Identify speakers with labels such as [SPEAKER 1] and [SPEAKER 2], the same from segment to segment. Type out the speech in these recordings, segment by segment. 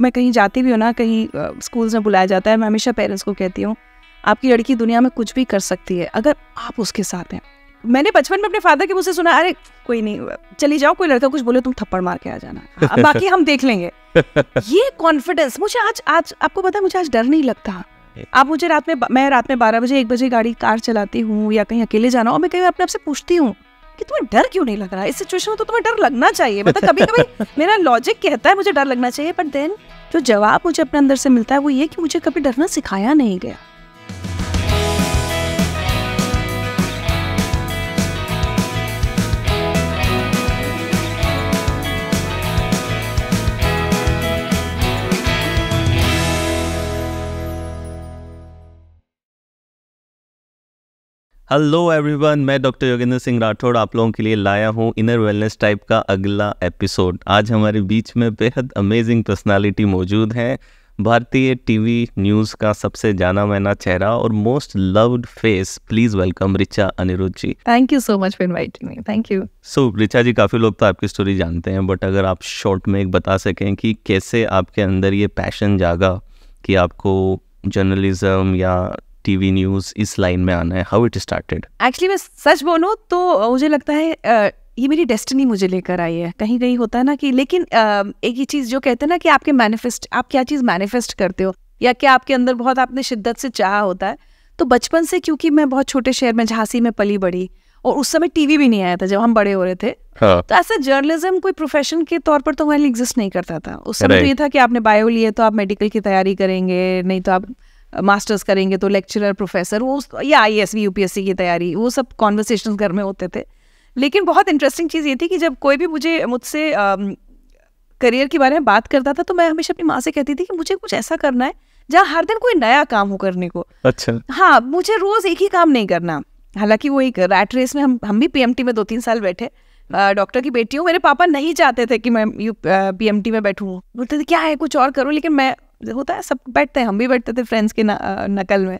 [SPEAKER 1] मैं कहीं जाती भी हूँ ना कहीं स्कूल्स में बुलाया जाता है मैं हमेशा पेरेंट्स को कहती हूँ आपकी लड़की दुनिया में कुछ भी कर सकती है अगर आप उसके साथ हैं मैंने बचपन में अपने फादर के मुझसे सुना अरे कोई नहीं चली जाओ कोई लड़का कुछ बोले तुम थप्पड़ मार के आ जाना अब बाकी हम देख लेंगे
[SPEAKER 2] ये
[SPEAKER 1] कॉन्फिडेंस मुझे आज आज आपको पता है मुझे आज डर नहीं लगता आप मुझे रात में मैं रात में बारह बजे एक बजे गाड़ी कार चलाती हूँ या कहीं अकेले जाना और मैं कहीं अपने आपसे पूछती हूँ कि तुम्हें डर क्यों नहीं लग रहा इस सिचुएशन में तो तुम्हें डर लगना चाहिए मतलब कभी कभी मेरा लॉजिक कहता है मुझे डर लगना चाहिए बट देन जो जवाब मुझे अपने अंदर से मिलता है वो ये कि मुझे कभी डरना सिखाया नहीं गया
[SPEAKER 2] हेलो एवरीवन मैं डॉक्टर योगेंद्र सिंह राठौड़ आप लोगों के लिए लाया हूँ इनर वेलनेस टाइप का अगला एपिसोड आज हमारे बीच में बेहद अमेजिंग पर्सनालिटी मौजूद हैं भारतीय टीवी न्यूज़ का सबसे जाना माना चेहरा और most loved face please welcome Richa Aniruddh ji
[SPEAKER 1] thank you so much for inviting me thank you
[SPEAKER 2] so Richa ji काफ़ी लोग तो आपकी स्टोरी जानते हैं बट अगर आप शॉर्ट में एक बता सकें कि कैसे आपके अंदर ये पैशन जागा कि आपको जर्नलिज्म या टीवी न्यूज इस लाइन में आना है हाउ इट स्टार्टेड
[SPEAKER 1] एक्चुअली मैं सच बोलूँ तो मुझे लगता है uh, ये मेरी डेस्टिनी मुझे लेकर आई है कहीं कहीं होता है ना कि लेकिन uh, एक ही चीज़ जो कहते हैं ना कि आपके मैनिफेस्ट आप क्या चीज़ मैनिफेस्ट करते हो या क्या आपके अंदर बहुत आपने शिद्दत से चाह होता है तो बचपन से क्योंकि मैं बहुत छोटे शहर में झांसी में पली बड़ी और उस समय टीवी भी नहीं आया था जब हम बड़े हो रहे थे
[SPEAKER 2] हाँ. तो
[SPEAKER 1] ऐसा जर्नलिज्म कोई प्रोफेशन के तौर पर तो हमारे लिए एग्जिस्ट नहीं करता था उस समय तो ये था कि आपने बायो लिए तो आप मेडिकल की तैयारी करेंगे नहीं तो आप मास्टर्स करेंगे तो लेक्चरर प्रोफेसर वो या आई एस वी यूपीएससी की तैयारी वो सब कॉन्वर्सेशन घर में होते थे लेकिन बहुत इंटरेस्टिंग चीज़ ये थी कि जब कोई भी मुझे मुझसे करियर के बारे में बात करता था तो मैं हमेशा अपनी माँ से कहती थी कि मुझे कुछ ऐसा करना है जहाँ हर दिन कोई नया काम हो करने को अच्छा हाँ मुझे रोज़ एक ही काम नहीं करना हालांकि वो एक रैट रेस में हम हम भी पीएमटी में दो तीन साल बैठे डॉक्टर की बेटी हूँ मेरे पापा नहीं चाहते थे कि मैं यू पी में बैठूँ बोलते थे क्या है कुछ और करूँ लेकिन मैं होता है सब बैठते हैं हम भी बैठते थे फ्रेंड्स के नकल में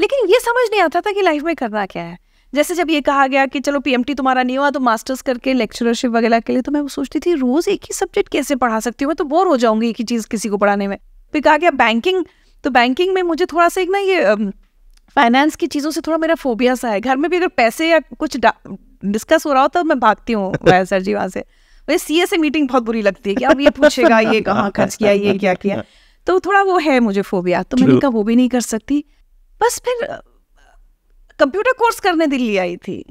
[SPEAKER 1] लेकिन ये समझ नहीं आता था कि लाइफ में करना क्या है जैसे जब ये कहा गया कि चलो पीएमटी तुम्हारा नहीं हुआ तो मास्टर्स करके लेक्चरशिप वगैरह के लिए तो मैं वो सोचती थी रोज एक ही सब्जेक्ट कैसे पढ़ा सकती हूँ मैं तो बोर हो जाऊंगी एक ही चीज़ किसी को पढ़ाने में फिर कहा गया बैंकिंग तो बैंकिंग में मुझे थोड़ा सा एक ना ये फाइनेंस की चीज़ों से थोड़ा मेरा फोबिया सा है घर में भी अगर पैसे या कुछ डिस्कस हो रहा हो तो मैं भागती हूँ सर जी वहाँ से मुझे सी मीटिंग बहुत बुरी लगती है कि अब ये पूछेगा ये कहाँ खर्च किया ये क्या किया तो थोड़ा वो है मुझे फोबिया तो मैंने कहा वो भी नहीं कर सकती बस फिर कंप्यूटर कोर्स करने दिल्ली आई थी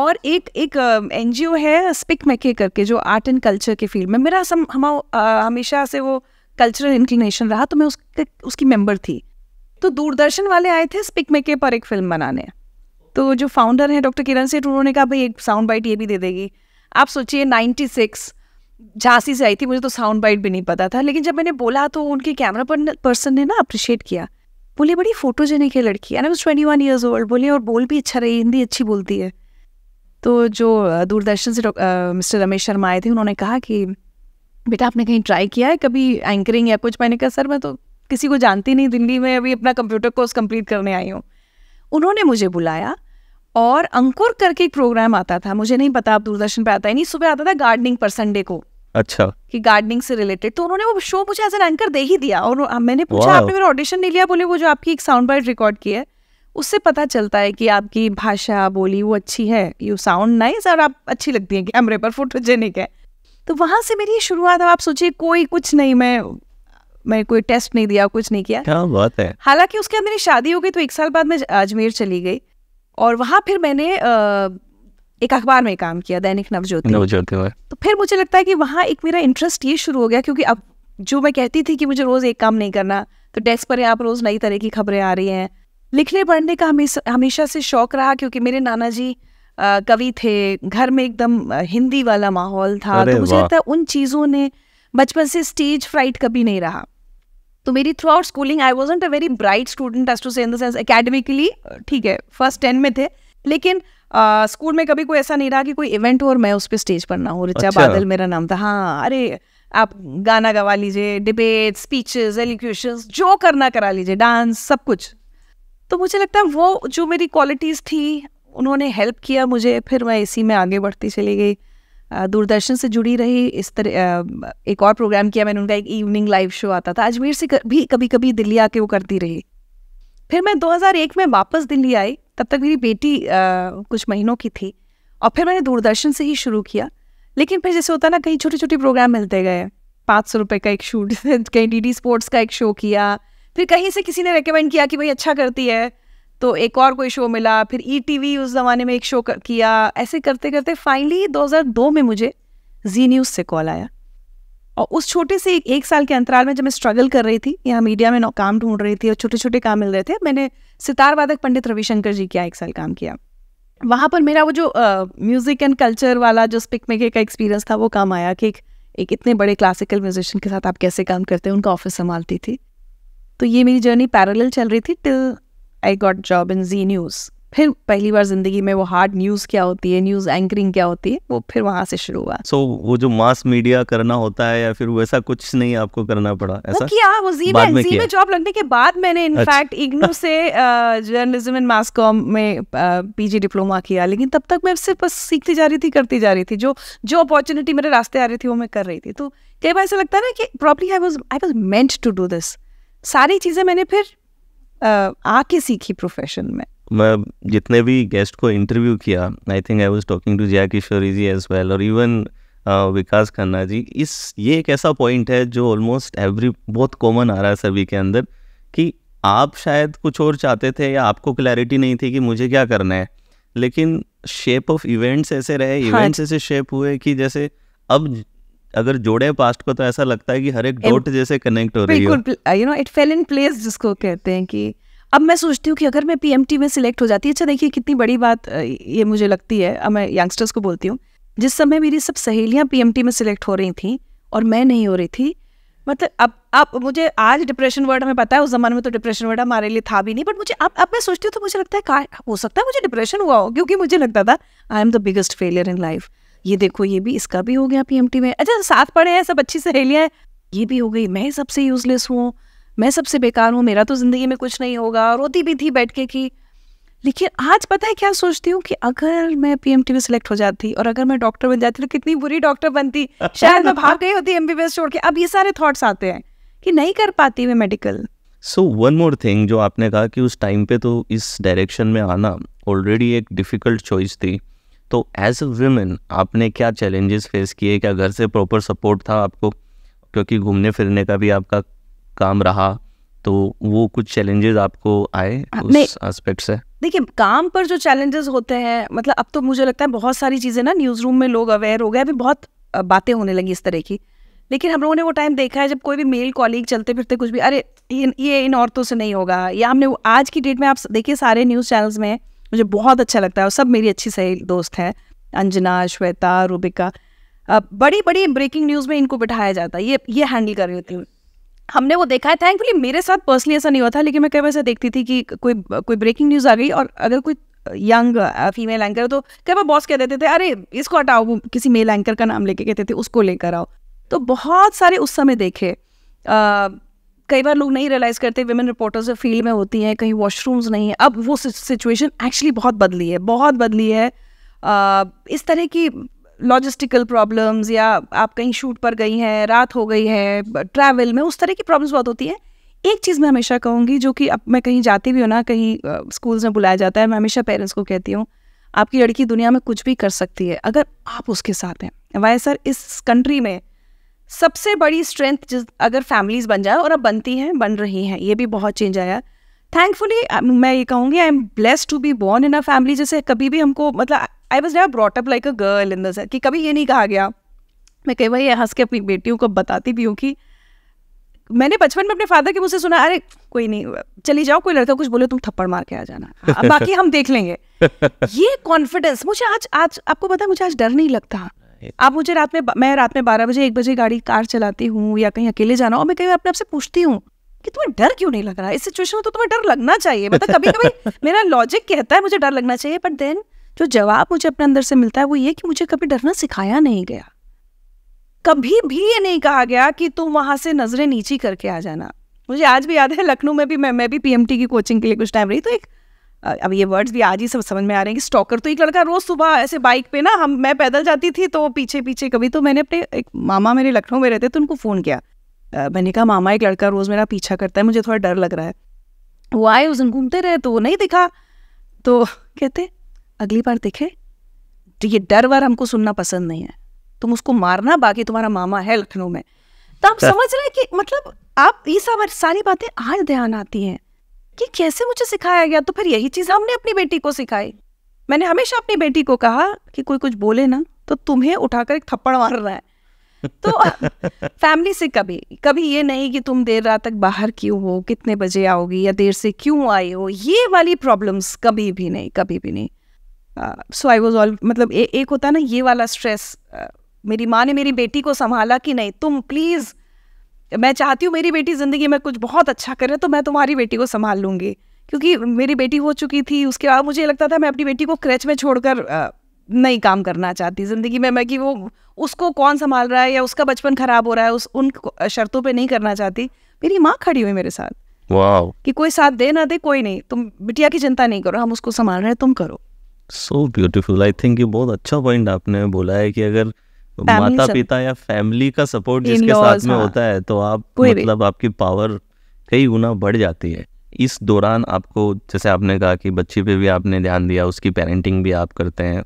[SPEAKER 1] और एक एक एन है स्पिक मैके करके जो आर्ट एंड कल्चर के फील्ड में मेरा सम हम हमेशा से वो कल्चरल इंक्लिनेशन रहा तो मैं उसके उसकी मेंबर थी तो दूरदर्शन वाले आए थे स्पिक मैके पर एक फिल्म बनाने तो जो फाउंडर हैं डॉक्टर किरण सेठ उन्होंने कहा भाई एक साउंड बाइट ये भी दे देगी आप सोचिए नाइन्टी सिक्स झांसी से आई थी मुझे तो साउंड बाइट भी नहीं पता था लेकिन जब मैंने बोला तो उनके कैमरा पर्सन ने ना अप्रिशिएट किया बोले बड़ी फोटोजेनिक है लड़की and I twenty one years old बोले और बोल भी अच्छा रही हिंदी अच्छी बोलती है तो जो दूरदर्शन से मिस्टर रमेश शर्मा आए थे उन्होंने कहा कि बेटा आपने कहीं ट्राई किया है कभी एंकरिंग या कुछ मैंने कहा सर मैं तो किसी को जानती नहीं दिल्ली में अभी अपना कंप्यूटर कोर्स कंप्लीट करने आई हूँ उन्होंने मुझे बुलाया और अंकुर करके एक प्रोग्राम आता था मुझे नहीं पता आप दूरदर्शन पे आता है नहीं सुबह आता था गार्डनिंग पर संडे को अच्छा कि गार्डनिंग से रिलेटेड तो उन्होंने वो शो मुझे एज एन एंकर दे ही दिया और मैंने पूछा आपने मेरा ऑडिशन नहीं लिया बोले वो जो आपकी एक साउंड बाइट रिकॉर्ड की है उससे पता चलता है कि आपकी भाषा बोली वो अच्छी है यू साउंड नाइस और आप अच्छी लगती है कैमरे पर फोटोजेनिक है तो वहाँ से मेरी शुरुआत आप सोचिए कोई कुछ नहीं मैं मैं कोई टेस्ट नहीं दिया कुछ नहीं किया
[SPEAKER 2] क्या बात है
[SPEAKER 1] हालांकि उसके अंदर शादी हो गई तो एक साल बाद मैं अजमेर चली गई और वहाँ फिर मैंने एक अखबार में काम किया दैनिक नवज्योति नवज्योति तो फिर मुझे लगता है कि वहाँ एक मेरा इंटरेस्ट ये शुरू हो गया क्योंकि अब जो मैं कहती थी कि मुझे रोज़ एक काम नहीं करना तो डेस्क पर आप रोज़ नई तरह की खबरें आ रही हैं लिखने पढ़ने का हमेशा हमेशा से शौक रहा क्योंकि मेरे नाना जी कवि थे घर में एकदम हिंदी वाला माहौल था तो मुझे लगता है उन चीज़ों ने बचपन से स्टेज फ्राइट कभी नहीं रहा तो मेरी throughout schooling I was a very bright student as to say in the sense academically ठीक है फर्स्ट टेन में थे लेकिन स्कूल में कभी कोई ऐसा नहीं रहा कि कोई इवेंट हो और मैं उस पर स्टेज पर ना हूँ रिचा अच्छा। बादल मेरा नाम था हाँ अरे आप गाना गवा लीजिए डिबेट स्पीचेस एलिक्यूशन जो करना करा लीजिए डांस सब कुछ तो मुझे लगता है वो जो मेरी क्वालिटीज़ थी उन्होंने हेल्प किया मुझे फिर मैं इसी में आगे बढ़ती चली गई दूरदर्शन से जुड़ी रही इस तरह एक और प्रोग्राम किया मैंने उनका एक इवनिंग लाइव शो आता था अजमेर से भी कभी कभी दिल्ली आके वो करती रही फिर मैं 2001 में वापस दिल्ली आई तब तक मेरी बेटी आ, कुछ महीनों की थी और फिर मैंने दूरदर्शन से ही शुरू किया लेकिन फिर जैसे होता ना कहीं छोटे छोटे प्रोग्राम मिलते गए पाँच सौ रुपये का एक शूट कहीं डी डी स्पोर्ट्स का एक शो किया फिर कहीं से किसी ने रिकमेंड किया कि भाई अच्छा करती है तो एक और कोई शो मिला फिर ई टी वी उस ज़माने में एक शो किया ऐसे करते करते फाइनली 2002 में मुझे जी न्यूज़ से कॉल आया और उस छोटे से एक, एक साल के अंतराल में जब मैं स्ट्रगल कर रही थी यहाँ मीडिया में काम ढूंढ रही थी और छोटे छोटे काम मिल रहे थे मैंने सितार वादक पंडित रविशंकर जी का एक साल काम किया वहाँ पर मेरा वो जो म्यूज़िक एंड कल्चर वाला जो स्पिक मेके का एक्सपीरियंस था वो काम आया कि एक इतने बड़े क्लासिकल म्यूजिशियन के साथ आप कैसे काम करते हैं उनका ऑफिस संभालती थी तो ये मेरी जर्नी पैरल चल रही थी till I got job in Zee News फिर पहली बार जिंदगी में वो हार्ड न्यूज क्या होती है न्यूज एंकरिंग क्या होती है वो फिर वहां से शुरू हुआ
[SPEAKER 2] सो so, वो जो मास मीडिया करना होता है या फिर वैसा कुछ नहीं आपको करना पड़ा ऐसा वो किया वो जी बाद में, जी में जॉब
[SPEAKER 1] लगने के बाद मैंने इनफैक्ट अच्छा। इग्नू से जर्नलिज्म एंड मास कॉम में पीजी डिप्लोमा किया लेकिन तब तक मैं सिर्फ बस सीखती जा रही थी करती जा रही थी जो जो अपॉर्चुनिटी मेरे रास्ते आ रही थी वो मैं कर रही थी तो कई बार ऐसा लगता है ना कि properly I was I was meant to do this सारी चीज़ें मैंने फिर आके सीखी प्रोफेशन में
[SPEAKER 2] मैं जितने भी गेस्ट को इंटरव्यू किया I think I was talking to Jaya Kishori ji as well और इवन विकास खन्ना जी इस ये एक ऐसा पॉइंट है जो ऑलमोस्ट एवरी बहुत कॉमन आ रहा है सभी के अंदर कि आप शायद कुछ और चाहते थे या आपको क्लैरिटी नहीं थी कि मुझे क्या करना है लेकिन शेप ऑफ इवेंट्स ऐसे रहे इवेंट्स हाँ। ऐसे शेप हुए कि जैसे अब अगर जोड़े पास्ट को तो ऐसा लगता है कि हर एक डॉट जैसे कनेक्ट हो रही
[SPEAKER 1] है you know it fell in place जिसको कहते हैं कि अब मैं सोचती हूँ कि अगर मैं पीएमटी में सिलेक्ट हो जाती है अच्छा देखिए कितनी बड़ी बात ये मुझे लगती है अब मैं यंगस्टर्स को बोलती हूँ जिस समय मेरी सब सहेलियाँ पीएमटी में सिलेक्ट हो रही थी और मैं नहीं हो रही थी मतलब अब अब मुझे आज डिप्रेशन वर्ड हमें पता है उस जमाने में तो डिप्रेशन वर्ड हमारे लिए था भी नहीं बट मुझे अब अब मैं सोचती हूँ तो मुझे लगता है का हो सकता है मुझे डिप्रेशन हुआ हो क्योंकि मुझे लगता था I am the biggest failure in life ये देखो ये भी इसका भी हो गया पीएमटी में अच्छा साथ पढ़े हैं सब अच्छी सहेलियाँ ये भी हो गई मैं सबसे यूजलेस हूँ मैं सबसे बेकार हूँ मेरा तो ज़िंदगी में कुछ नहीं होगा रोती भी थी बैठ के कि लेकिन आज पता है क्या सोचती हूँ कि अगर मैं पी एम टी में सिलेक्ट हो जाती और अगर मैं डॉक्टर बन जाती तो कितनी बुरी डॉक्टर बनती शायद मैं भाग गई होती एम बी बी एस छोड़ के अब ये सारे थाट्स आते हैं कि नहीं कर पाती मैं medical
[SPEAKER 2] so one more thing जो आपने कहा कि उस टाइम पे तो इस डायरेक्शन में आना ऑलरेडी एक डिफ़िकल्ट चॉइस थी तो एज अ वुमेन आपने क्या चैलेंजेस फेस किए क्या घर से प्रॉपर सपोर्ट था आपको क्योंकि घूमने फिरने का भी आपका काम रहा तो वो कुछ चैलेंजेस आपको आए हाँ, उस एस्पेक्ट से
[SPEAKER 1] देखिए काम पर जो चैलेंजेस होते हैं मतलब अब तो मुझे लगता है बहुत सारी चीज़ें ना न्यूज़ रूम में लोग अवेयर हो गए अभी बहुत बातें होने लगी इस तरह की लेकिन हम लोगों ने वो टाइम देखा है जब कोई भी मेल कॉलीग चलते फिरते कुछ भी अरे ये इन औरतों से नहीं होगा या हमने आज की डेट में आप देखिए सारे न्यूज़ चैनल्स में मुझे बहुत अच्छा लगता है और सब मेरी अच्छी सही दोस्त हैं अंजना श्वेता रूबिका बड़ी बड़ी ब्रेकिंग न्यूज़ में इनको बिठाया जाता है ये ये हैंडल कर रही होती हूँ हमने वो देखा है थैंकफुली मेरे साथ पर्सनली ऐसा नहीं हुआ था लेकिन मैं कई बार ऐसा देखती थी कि कोई कोई ब्रेकिंग न्यूज़ आ गई और अगर कोई यंग फीमेल एंकर तो कई बार बॉस कह देते थे अरे इसको हटाओ वो किसी मेल एंकर का नाम लेके कहते थे उसको लेकर आओ तो बहुत सारे उस समय देखे कई बार लोग नहीं रियलाइज करते वेमेन रिपोर्टर्स जो फील्ड में होती हैं कहीं वॉशरूम्स नहीं है अब वो सिचुएशन एक्चुअली बहुत बदली है बहुत बदली है आ, इस तरह की लॉजिस्टिकल प्रॉब्लम्स या आप कहीं शूट पर गई हैं रात हो गई है ट्रैवल में उस तरह की प्रॉब्लम्स बहुत होती है एक चीज़ मैं हमेशा कहूँगी जो कि अब मैं कहीं जाती भी हूँ ना कहीं स्कूल्स में बुलाया जाता है मैं हमेशा पेरेंट्स को कहती हूँ आपकी लड़की दुनिया में कुछ भी कर सकती है अगर आप उसके साथ हैं वाई सर इस कंट्री में सबसे बड़ी स्ट्रेंथ जिस अगर फैमिलीज बन जाए और अब बनती हैं बन रही हैं ये भी बहुत चेंज आया थैंकफुली मैं ये कहूँगी I am bless to be born in a family जैसे कभी भी हमको मतलब I was not brought up like a girl in the कि कभी ये नहीं कहा गया मैं कई बार ये हंस के अपनी बेटियों को बताती भी हूँ कि मैंने बचपन में अपने फादर के मुझसे सुना अरे कोई नहीं चली जाओ कोई लड़का कुछ बोले तुम थप्पड़ मार के आ जाना बाकी हम देख लेंगे ये कॉन्फिडेंस मुझे आज आज आपको पता है मुझे आज डर नहीं लगता आप मुझे रात में मैं रात में बारह बजे एक बजे गाड़ी कार चलाती हूँ या कहीं अकेले जाना और मैं कहीं अपने आपसे पूछती हूँ कि तुम्हें डर क्यों नहीं लग रहा इस सिचुएशन में तो तुम्हें डर लगना चाहिए मतलब कभी कभी मेरा लॉजिक कहता है मुझे डर लगना चाहिए बट देन जो जवाब मुझे अपने अंदर से मिलता है वो ये कि मुझे कभी डरना सिखाया नहीं गया कभी भी ये नहीं कहा गया कि तुम वहां से नज़रें नीची करके आ जाना मुझे आज भी याद है लखनऊ में भी मैं मैं भी पीएमटी की कोचिंग के लिए कुछ टाइम रही तो एक अब ये वर्ड्स भी आज ही सब समझ में आ रहे हैं कि स्टॉकर तो एक लड़का रोज़ सुबह ऐसे बाइक पे ना हम मैं पैदल जाती थी तो पीछे पीछे कभी तो मैंने अपने एक मामा मेरे लखनऊ में रहते थे तो उनको फ़ोन किया मैंने कहा मामा एक लड़का रोज़ मेरा पीछा करता है मुझे थोड़ा डर लग रहा है वो आए उस दिन घूमते रहे तो वो नहीं दिखा तो कहते अगली बार दिखे तो ये डर वर हमको सुनना पसंद नहीं है तुम उसको मारना बाकी तुम्हारा मामा है लखनऊ में तो आप समझ रहे हैं कि मतलब आप ये सब सारी बातें आज ध्यान आती हैं कि कैसे मुझे सिखाया गया तो फिर यही चीज़ हमने अपनी बेटी को सिखाई मैंने हमेशा अपनी बेटी को कहा कि कोई कुछ बोले ना तो तुम्हें उठाकर एक थप्पड़ मार रहा है तो फैमिली से कभी कभी ये नहीं कि तुम देर रात तक बाहर क्यों हो कितने बजे आओगी या देर से क्यों आई हो ये वाली प्रॉब्लम्स कभी भी नहीं कभी भी नहीं सो आई वॉज ऑल मतलब ए, एक होता है ना ये वाला स्ट्रेस uh, मेरी माँ ने मेरी बेटी को संभाला कि नहीं तुम प्लीज़ मैं चाहती हूँ मेरी बेटी ज़िंदगी में कुछ बहुत अच्छा करे तो मैं तुम्हारी बेटी को संभाल लूँगी क्योंकि मेरी बेटी हो चुकी थी उसके बाद मुझे लगता था मैं अपनी बेटी को क्रैच में छोड़कर नहीं काम करना चाहती ज़िंदगी में मैं कि वो उसको कौन संभाल रहा है या उसका बचपन ख़राब हो रहा है उस उन शर्तों पे नहीं करना चाहती मेरी माँ खड़ी हुई मेरे साथ कि कोई साथ दे ना दे कोई नहीं तुम बिटिया की चिंता नहीं करो हम उसको संभाल रहे हैं तुम करो
[SPEAKER 2] सो ब्यूटीफुल आई थिंक ये बहुत अच्छा पॉइंट आपने बोला है कि अगर
[SPEAKER 1] माता पिता
[SPEAKER 2] या फैमिली का सपोर्ट जिसके साथ में हाँ। होता है तो आप मतलब आपकी पावर कई गुना बढ़ जाती है इस दौरान आपको जैसे आपने कहा कि बच्ची पे भी आपने ध्यान दिया उसकी पेरेंटिंग भी आप करते हैं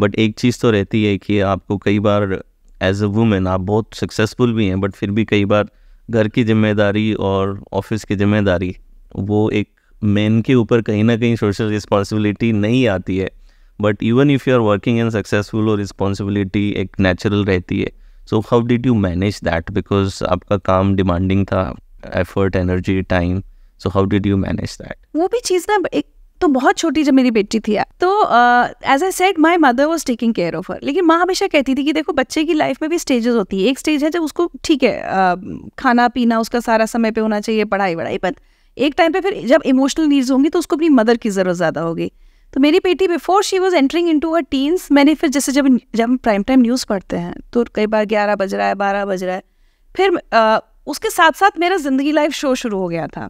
[SPEAKER 2] बट एक चीज़ तो रहती है कि आपको कई बार एज अ वुमेन आप बहुत सक्सेसफुल भी हैं बट फिर भी कई बार घर की जिम्मेदारी और ऑफिस की जिम्मेदारी वो एक मैन के ऊपर कहीं ना कहीं सोशल रिस्पॉन्सिबिलिटी नहीं आती है but even if you are working in successful और रिस्पॉन्सिबिलिटी एक नेचुरल रहती है so how did you manage that because आपका काम डिमांडिंग था effort energy time so how did you manage that
[SPEAKER 1] वो भी चीज़ ना एक तो बहुत छोटी जब मेरी बेटी थी तो as I said my mother was taking care of her लेकिन माँ हमेशा कहती थी कि देखो बच्चे की लाइफ में भी स्टेजेस होती है एक स्टेज है जब उसको ठीक है uh, खाना पीना उसका सारा समय पे होना चाहिए पढ़ाई वढ़ाई बट एक टाइम पे फिर जब इमोशनल नीड्स होंगी तो उसको अपनी मदर की ज़रूरत ज़्यादा होगी तो मेरी बेटी before she was entering in to a teens मैंने फिर जैसे जब जब हम प्राइम टाइम न्यूज़ पढ़ते हैं तो कई बार ग्यारह बज रहा है बारह बज रहा है फिर आ, उसके साथ साथ मेरा ज़िंदगी लाइफ शो शुरू हो गया था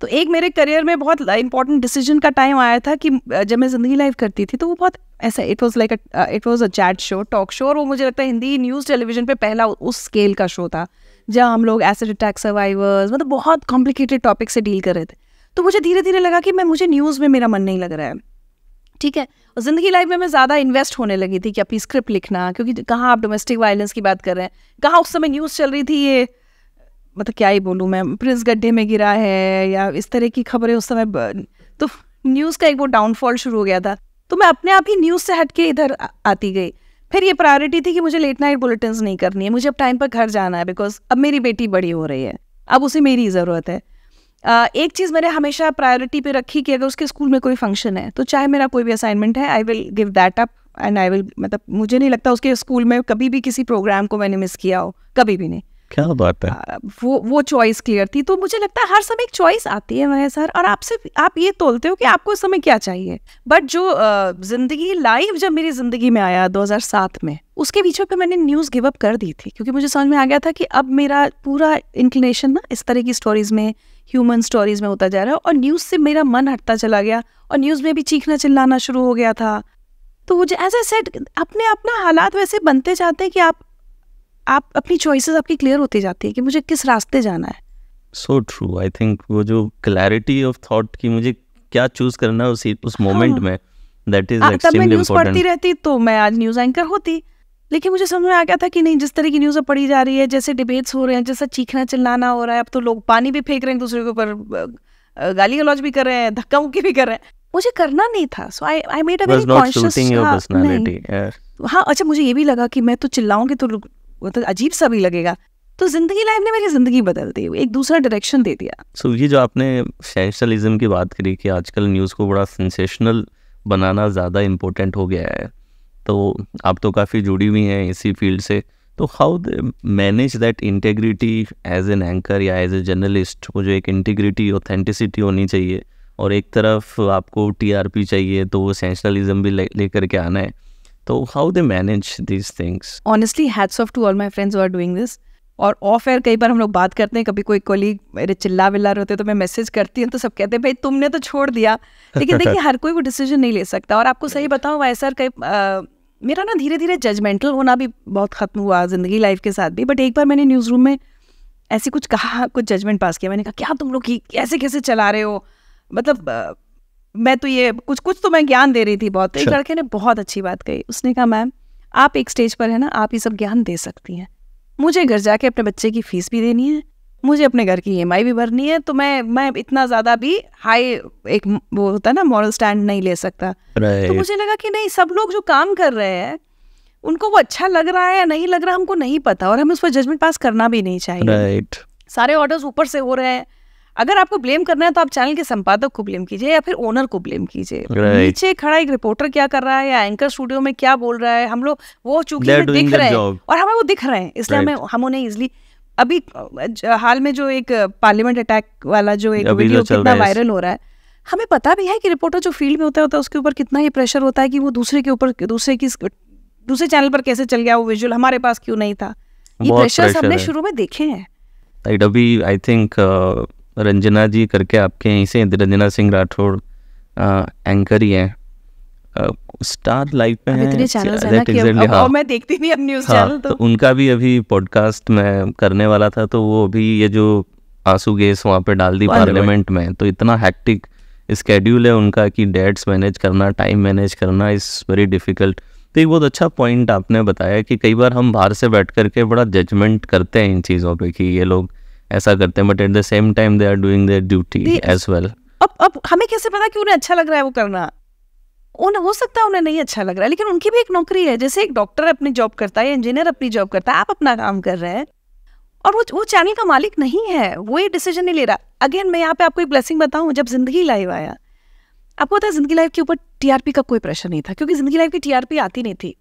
[SPEAKER 1] तो एक मेरे करियर में बहुत इंपॉर्टेंट डिसीजन का टाइम आया था कि जब मैं ज़िंदगी लाइफ करती थी तो वो बहुत ऐसा it was like it was a chat show talk show और वो मुझे लगता है हिंदी न्यूज़ टेलीविजन पे पहला उस स्केल का शो था जहाँ हम लोग एसिड अटैक सर्वाइवर्स मतलब बहुत कॉम्प्लिकेटेड टॉपिक से डील कर रहे थे तो मुझे धीरे धीरे लगा कि मैं मुझे न्यूज़ में मेरा मन नहीं लग रहा है ठीक है और ज़िंदगी लाइफ में मैं ज़्यादा इन्वेस्ट होने लगी थी कि अपनी स्क्रिप्ट लिखना क्योंकि कहाँ आप डोमेस्टिक वायलेंस की बात कर रहे हैं कहाँ उस समय न्यूज़ चल रही थी ये मतलब क्या ही बोलूँ मैं प्रिंस गड्ढे में गिरा है या इस तरह की खबरें उस समय तो न्यूज़ का एक वो डाउनफॉल शुरू हो गया था तो मैं अपने आप ही न्यूज़ से हट के इधर आती गई फिर ये प्रायोरिटी थी कि मुझे लेट नाइट बुलेटिन नहीं करनी है मुझे अब टाइम पर घर जाना है बिकॉज अब मेरी बेटी बड़ी हो रही है अब उसे मेरी ज़रूरत है एक चीज़ मैंने हमेशा प्रायोरिटी पे रखी कि अगर उसके स्कूल में कोई फंक्शन है तो चाहे मेरा कोई भी असाइनमेंट है I will give that up and I will मतलब मुझे नहीं लगता उसके स्कूल में कभी भी किसी प्रोग्राम को मैंने मिस किया हो कभी भी नहीं
[SPEAKER 2] क्या बात है
[SPEAKER 1] वो वो चॉइस क्लियर थी तो मुझे लगता है हर समय एक चॉइस आती है मैं सर और आपसे आप ये तोलते हो कि आपको इस समय क्या चाहिए बट जो जिंदगी लाइव जब मेरी जिंदगी में आया 2007 में उसके बीच पे मैंने न्यूज़ गिव अप कर दी थी क्योंकि मुझे समझ में आ गया था कि अब मेरा पूरा इंक्लिनेशन ना इस तरह की स्टोरीज में ह्यूमन स्टोरीज में होता जा रहा है और न्यूज़ से मेरा मन हटता चला गया और न्यूज़ में भी चीखना चिल्लाना शुरू हो गया था तो एज ए सेट अपने अपना हालात वैसे बनते जाते हैं कि आप आप अपनी चॉइसेस आपकी क्लियर होती जाती है कि मुझे किस रास्ते जाना है
[SPEAKER 2] सो ट्रू आई थिंक वो जो क्लैरिटी ऑफ थॉट की मुझे क्या चूज करना है उसी उस मोमेंट हाँ। में दैट इज एक्सट्रीमली न्यूज़ पढ़ती
[SPEAKER 1] रहती तो मैं आज न्यूज़ एंकर होती लेकिन मुझे समझ में आ गया था कि नहीं जिस तरह की न्यूज़ पढ़ी जा रही है जैसे डिबेट्स हो रहे हैं जैसा चीखना चिल्लाना हो रहा है अब तो लोग पानी भी फेंक रहे हैं दूसरे के ऊपर गाली गलौज भी कर रहे हैं धक्का मुक्की भी कर रहे हैं मुझे करना नहीं था so I I made a very conscious हाँ अच्छा मुझे ये भी लगा कि मैं तो चिल्लाऊंगी तो वो तो अजीब सा भी लगेगा तो जिंदगी लाइफ ने मेरी जिंदगी बदल दी एक दूसरा डायरेक्शन दे दिया
[SPEAKER 2] सो so, ये जो आपने सेंशनलिज्म की बात करी कि आजकल न्यूज़ को बड़ा सेंसेशनल बनाना ज़्यादा इम्पोर्टेंट हो गया है तो आप तो काफ़ी जुड़ी हुई हैं इसी फील्ड से तो how manage that integrity as an anchor या एज ए जर्नलिस्ट वो जो एक इंटीग्रिटी ऑथेंटिसिटी होनी चाहिए और एक तरफ आपको टीआरपी चाहिए तो वो सेंशनलिज्म भी लेकर ले के आना है तो how they manage these things
[SPEAKER 1] honestly hats off to all my friends are doing this और ऑफ एयर कई बार हम लोग बात करते हैं कभी कोई कोलीग मेरे चिल्ला विल्ला रहते हैं तो मैं मैसेज करती हूँ तो सब कहते हैं भाई तुमने तो छोड़ दिया
[SPEAKER 2] लेकिन देखिए हर
[SPEAKER 1] कोई वो डिसीजन नहीं ले सकता और आपको सही बताऊँ वाई सर कई मेरा ना धीरे धीरे जजमेंटल होना भी बहुत ख़त्म हुआ ज़िंदगी लाइफ के साथ भी बट एक बार मैंने न्यूज़ रूम में ऐसे कुछ कहा कुछ जजमेंट पास किया मैंने कहा क्या तुम लोग कैसे कैसे चला रहे हो मतलब मैं तो ये कुछ कुछ तो मैं ज्ञान दे रही थी बहुत तो एक अच्छा। लड़के ने बहुत अच्छी बात कही उसने कहा मैम आप एक स्टेज पर है ना आप ये सब ज्ञान दे सकती हैं मुझे घर जाके अपने बच्चे की फीस भी देनी है मुझे अपने घर की ई e भी भरनी है तो मैं मैं इतना ज़्यादा भी हाई एक वो होता है ना मॉरल स्टैंड नहीं ले सकता
[SPEAKER 2] तो मुझे लगा
[SPEAKER 1] कि नहीं सब लोग जो काम कर रहे हैं उनको वो अच्छा लग रहा है या नहीं लग रहा हमको नहीं पता और हमें उस पर जजमेंट पास करना भी नहीं चाहिए सारे ऑर्डर्स ऊपर से हो रहे हैं अगर आपको ब्लेम करना है तो आप चैनल के संपादक को ब्लेम कीजिए या फिर ओनर को ब्लेम कीजिए नीचे खड़ा एक रिपोर्टर क्या कर रहा है या एंकर स्टूडियो में क्या बोल रहा है हम लोग वो चूंकि दिख रहे हैं और हमें वो दिख रहे हैं इसलिए हमें हम उन्हें इजिली अभी हाल में जो एक पार्लियामेंट अटैक वाला जो एक वीडियो तो कितना वायरल हो रहा है हमें पता भी है कि रिपोर्टर जो फील्ड में होता होता है उसके ऊपर कितना ये प्रेशर होता है कि वो दूसरे के ऊपर दूसरे की दूसरे चैनल पर कैसे चल गया वो विजुअल हमारे पास क्यों नहीं था
[SPEAKER 2] ये प्रेशर हमने शुरू
[SPEAKER 1] में देखे हैं
[SPEAKER 2] अभी आई थिंक रंजना जी करके आपके यहीं से रंजना सिंह राठौड़ एंकर ही हैं स्टार लाइफ में है, और
[SPEAKER 1] मैं देखती नहीं अब न्यूज़ हाँ, चैनल तो।, तो
[SPEAKER 2] उनका भी अभी पॉडकास्ट में करने वाला था तो वो अभी ये जो आंसू गैस वहाँ पे डाल दी पार्लियामेंट में तो इतना हैक्टिक स्केड्यूल है उनका कि डेट्स मैनेज करना टाइम मैनेज करना इज़ वेरी डिफ़िकल्ट तो एक बहुत अच्छा पॉइंट आपने बताया कि कई बार हम बाहर से बैठ करके बड़ा जजमेंट करते हैं इन चीज़ों पे कि ये लोग ऐसा करते हैं but at the same time they are doing their duty as well
[SPEAKER 1] अब अब हमें कैसे पता कि उन्हें अच्छा लग रहा है वो करना उन्हें हो सकता है उन्हें नहीं अच्छा लग रहा है लेकिन उनकी भी एक नौकरी है जैसे एक डॉक्टर अपनी जॉब करता है इंजीनियर अपनी जॉब करता है आप अपना काम कर रहे हैं और वो वो चैनल का मालिक नहीं है वो ये डिसीजन नहीं ले रहा अगेन मैं यहाँ पे आपको एक ब्लेसिंग बताऊँ जब जिंदगी लाइव आया आपको पता है जिंदगी लाइफ के ऊपर टीआरपी का कोई प्रेशर नहीं था क्योंकि जिंदगी लाइफ की टीआरपी आती नहीं थी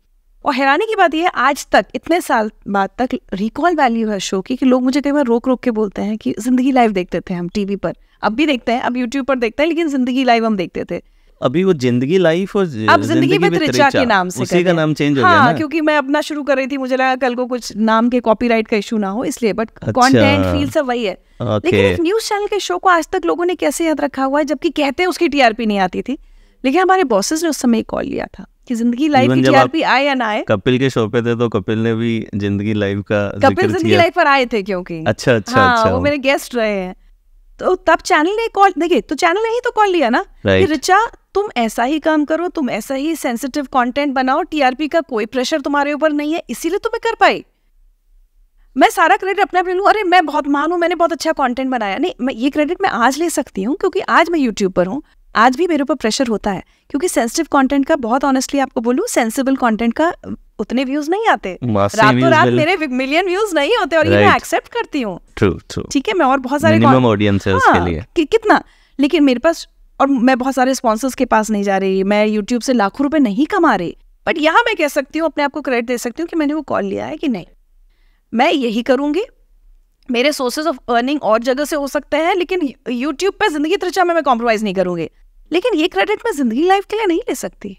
[SPEAKER 1] और हैरानी की बात यह है आज तक इतने साल बाद तक रिकॉल वैल्यू है शो की कि लोग मुझे कई बार रोक रोक के बोलते हैं कि ज़िंदगी लाइव देखते थे हम टीवी पर अब भी देखते हैं अब यूट्यूब पर देखते हैं लेकिन ज़िंदगी लाइव हम देखते थे
[SPEAKER 2] अभी वो जिंदगी लाइफ और अब जिंदगी में त्रिचा के नाम से उसी का नाम चेंज हो गया हाँ, ना क्योंकि
[SPEAKER 1] मैं अपना शुरू कर रही थी मुझे लगा कल को कुछ नाम के कॉपीराइट का इशू ना हो इसलिए बट कंटेंट फील सब वही है लेकिन इस न्यूज चैनल के शो को आज तक लोगों ने कैसे याद रखा हुआ है जबकि कहते हैं उसकी टीआरपी नहीं आती थी लेकिन हमारे बॉसेस ने उस समय कॉल लिया था कि जिंदगी लाइफ की टीआरपी आए या ना आए
[SPEAKER 2] कपिल के शो पे थे तो कपिल ने भी जिंदगी लाइफ का कपिल जिंदगी लाइफ
[SPEAKER 1] पर आए थे क्योंकि अच्छा अच्छा हाँ, अच्छा वो मेरे गेस्ट रहे हैं तो तब चैनल ने कॉल देखिए तो चैनल ने ही तो कॉल लिया ना कि रिचा तुम ऐसा ही काम करो तुम ऐसा ही सेंसिटिव कंटेंट बनाओ टीआरपी का कोई प्रेशर तुम्हारे ऊपर नहीं है इसीलिए तुम्हें तो कर पाई मैं सारा क्रेडिट अपने आप ले लूँ अरे मैं बहुत महान मैंने बहुत अच्छा कंटेंट बनाया नहीं मैं ये क्रेडिट मैं आज ले सकती हूँ क्योंकि आज मैं यूट्यूब पर हूँ आज भी मेरे ऊपर प्रेशर होता है क्योंकि सेंसिटिव कंटेंट का बहुत ऑनेस्टली आपको बोलूं सेंसिबल कंटेंट का उतने व्यूज नहीं आते रातों रात मेरे मिलियन व्यूज नहीं होते और right. ये मैं एक्सेप्ट करती हूँ ठीक है मैं और बहुत सारे
[SPEAKER 2] ऑडियंस है हाँ, उसके लिए
[SPEAKER 1] कि, कितना लेकिन मेरे पास और मैं बहुत सारे स्पॉन्सर्स के पास नहीं जा रही मैं यूट्यूब से लाखों रुपए नहीं कमा रही बट यहाँ मैं कह सकती हूँ अपने आप को क्रेडिट दे सकती हूँ कि मैंने वो कॉल लिया है कि नहीं मैं यही करूंगी मेरे सोर्सेज ऑफ अर्निंग और जगह से हो सकते हैं लेकिन यूट्यूब पर जिंदगी त्रिचा में मैं कॉम्प्रोमाइज़ नहीं करूंगी लेकिन ये क्रेडिट मैं जिंदगी लाइफ के लिए नहीं ले सकती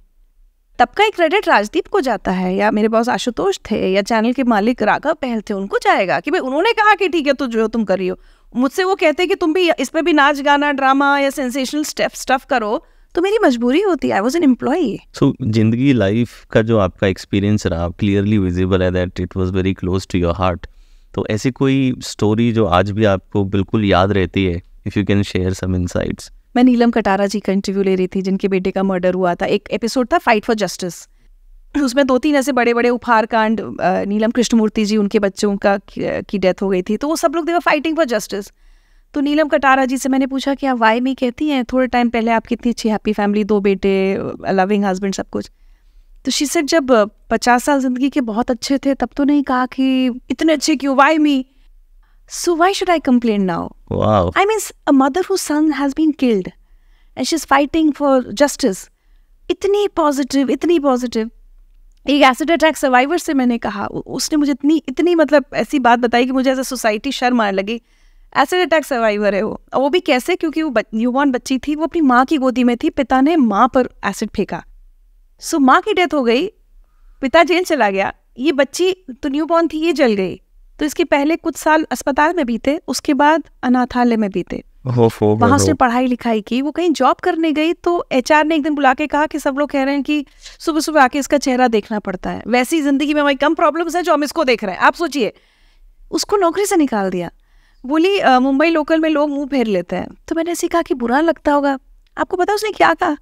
[SPEAKER 1] तब का ये क्रेडिट राजदीप को जाता है या मेरे पास आशुतोष थे या चैनल के मालिक राघव पहल थे उनको जाएगा कि भाई उन्होंने कहा कि ठीक है तो जो तुम करी हो मुझसे वो कहते कि तुम भी इस पर भी नाच गाना ड्रामा या सेंसेशनल स्टेप स्टफ करो तो मेरी मजबूरी होती है I was an employee
[SPEAKER 2] so जिंदगी लाइफ का जो आपका एक्सपीरियंस रहा क्लियरली विजिबल है that it was very close to your heart तो ऐसी कोई स्टोरी जो आज भी आपको बिल्कुल याद रहती है if you can share some insights
[SPEAKER 1] मैं नीलम कटारा जी का इंटरव्यू ले रही थी जिनके बेटे का मर्डर हुआ था एक एपिसोड था फाइट फॉर जस्टिस उसमें दो तीन ऐसे बड़े बड़े उपहार कांड नीलम कृष्णमूर्ति जी उनके बच्चों का की डेथ हो गई थी तो वो सब लोग देवर फाइटिंग फॉर जस्टिस तो नीलम कटारा जी से मैंने पूछा कि आप वाई में कहती हैं थोड़े टाइम पहले आप कितनी अच्छी हैप्पी फैमिली दो बेटे लविंग हस्बैंड सब कुछ तो शी जब पचास साल जिंदगी के बहुत अच्छे थे तब तो नहीं कहा कि इतने अच्छे क्यों why me So why should I complain now? Wow. I mean, a mother whose son has been killed and she's fighting for justice. इतनी पॉजिटिव इतनी पॉजिटिव एक एसिड अटैक सर्वाइवर से मैंने कहा उसने मुझे इतनी इतनी मतलब ऐसी बात बताई कि मुझे एज अ सोसाइटी शर्म आने लगी एसिड अटैक सर्वाइवर है वो और वो भी कैसे क्योंकि वो न्यू बॉर्न बच्ची थी वो अपनी माँ की गोदी में थी पिता ने माँ पर एसिड फेंका सो माँ की डेथ हो गई पिता जेल चला गया ये बच्ची तो न्यू बॉर्न थी ये जल गई तो इसके पहले कुछ साल अस्पताल में बीते उसके बाद अनाथालय में बीते
[SPEAKER 2] वहां से
[SPEAKER 1] पढ़ाई लिखाई की वो कहीं जॉब करने गई तो एच ने एक दिन बुला के कहा कि सब लोग कह रहे हैं कि सुबह सुबह आके इसका चेहरा देखना पड़ता है वैसी जिंदगी में हमारी कम प्रॉब्लम्स हैं जो हम इसको देख रहे हैं आप सोचिए उसको नौकरी से निकाल दिया बोली मुंबई लोकल में लोग मुंह फेर लेते हैं तो मैंने ऐसे कहा कि बुरा लगता होगा आपको पता उसने क्या कहा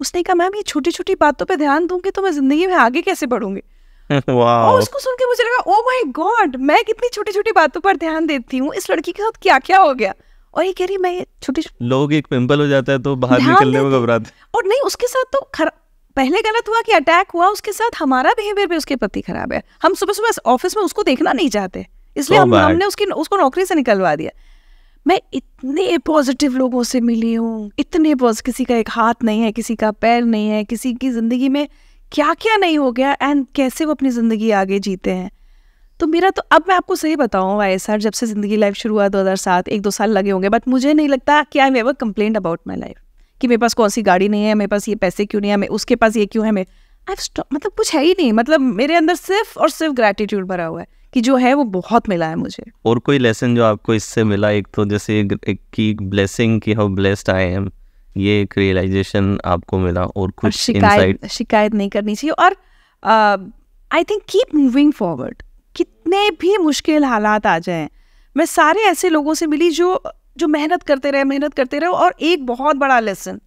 [SPEAKER 1] उसने कहा मैम ये छोटी छोटी बातों पर ध्यान दूंगी तो मैं जिंदगी में आगे कैसे बढ़ूंगी
[SPEAKER 2] और उसको
[SPEAKER 1] सुन के मुझे लगा ओ माय गॉड मैं कितनी छोटी छोटी बातों पर ध्यान देती हूँ इस लड़की के साथ क्या क्या हो गया और ये कह रही मैं छोटी
[SPEAKER 2] लोग एक पिंपल हो जाता है तो बाहर निकलने में घबराते
[SPEAKER 1] और नहीं उसके साथ तो खर... पहले गलत हुआ कि अटैक हुआ उसके साथ हमारा बिहेवियर भी उसके प्रति खराब है हम सुबह सुबह ऑफिस में उसको देखना नहीं चाहते इसलिए oh हम हमने उसकी उसको नौकरी से निकलवा दिया मैं इतने पॉजिटिव लोगों से मिली हूँ इतने पॉजिटिव किसी का एक हाथ नहीं है किसी का पैर नहीं है किसी की ज़िंदगी में क्या क्या नहीं हो गया एंड कैसे वो अपनी ज़िंदगी आगे जीते हैं तो मेरा तो अब मैं आपको सही बताऊँ वाई सर जब से ज़िंदगी लाइफ शुरू हुआ दो हज़ार सात एक दो साल लगे होंगे बट मुझे नहीं लगता कि I ever complaint about my life कि मेरे पास कौन सी गाड़ी नहीं है मेरे पास ये पैसे क्यों नहीं है मैं उसके पास ये क्यों है मैं आई स्टॉप मतलब कुछ है ही नहीं मतलब मेरे अंदर सिर्फ और सिर्फ ग्रेटिट्यूड भरा हुआ है कि जो है वो बहुत मिला है मुझे
[SPEAKER 2] और कोई लेसन जो आपको इससे मिला एक तो जैसे एक, एक की ब्लेसिंग की हाउ ब्लेस्ड आई एम ये एक रियलाइजेशन आपको मिला और कुछ शिकायत
[SPEAKER 1] शिकायत नहीं करनी चाहिए और I think keep moving forward कितने भी मुश्किल हालात आ जाए मैं सारे ऐसे लोगों से मिली जो जो मेहनत करते रहे मेहनत करते रहे और एक बहुत बड़ा लेसन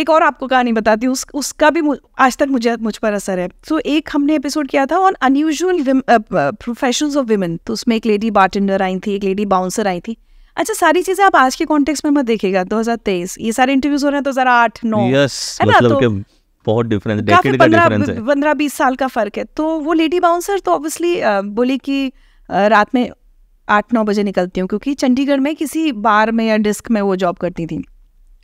[SPEAKER 1] एक और आपको कहानी बताती हूँ उस, उसका भी आज तक मुझे मुझ पर असर है तो so, एक हमने एपिसोड किया था on unusual profession of women तो उसमें एक लेडी बार आई थी एक लेडी बाउंसर आई थी अच्छा सारी चीजें आप आज के कॉन्टेक्स्ट में मत देखिएगा 2023 ये सारे इंटरव्यूज हो रहे हैं 2008 9
[SPEAKER 2] यस नौ ना मतलब तो बहुत डिफरेंस डेकेड का डिफरेंस है
[SPEAKER 1] पंद्रह बीस साल का फर्क है तो वो लेडी बाउंसर तो ऑब्वियसली बोली कि रात में आठ नौ बजे निकलती हूँ क्योंकि चंडीगढ़ में किसी बार में या डिस्क में वो जॉब करती थी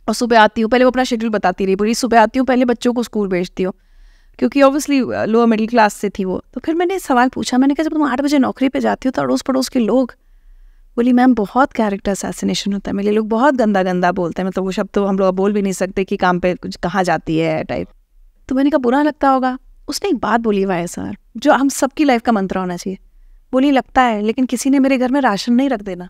[SPEAKER 1] और सुबह आती हूँ पहले वो अपना शेड्यूल बताती रही पूरी सुबह आती हूँ पहले बच्चों को स्कूल भेजती हूँ क्योंकि ऑब्वियसली लोअर मिडिल क्लास से थी वो तो फिर मैंने सवाल पूछा मैंने कहा जब तुम आठ बजे नौकरी पे जाती हो तो अड़ोस पड़ोस के लोग बोली मैम बहुत कैरेक्टर असैसिनेशन होता है मेरे लोग बहुत गंदा गंदा बोलते हैं मतलब वो शब्द तो हम लोग बोल भी नहीं सकते कि काम पे कुछ कहाँ जाती है टाइप तो मैंने कहा बुरा लगता होगा उसने एक बात बोली वाई सर जो हम सबकी लाइफ का मंत्र होना चाहिए बोली लगता है लेकिन किसी ने मेरे घर में राशन नहीं रख देना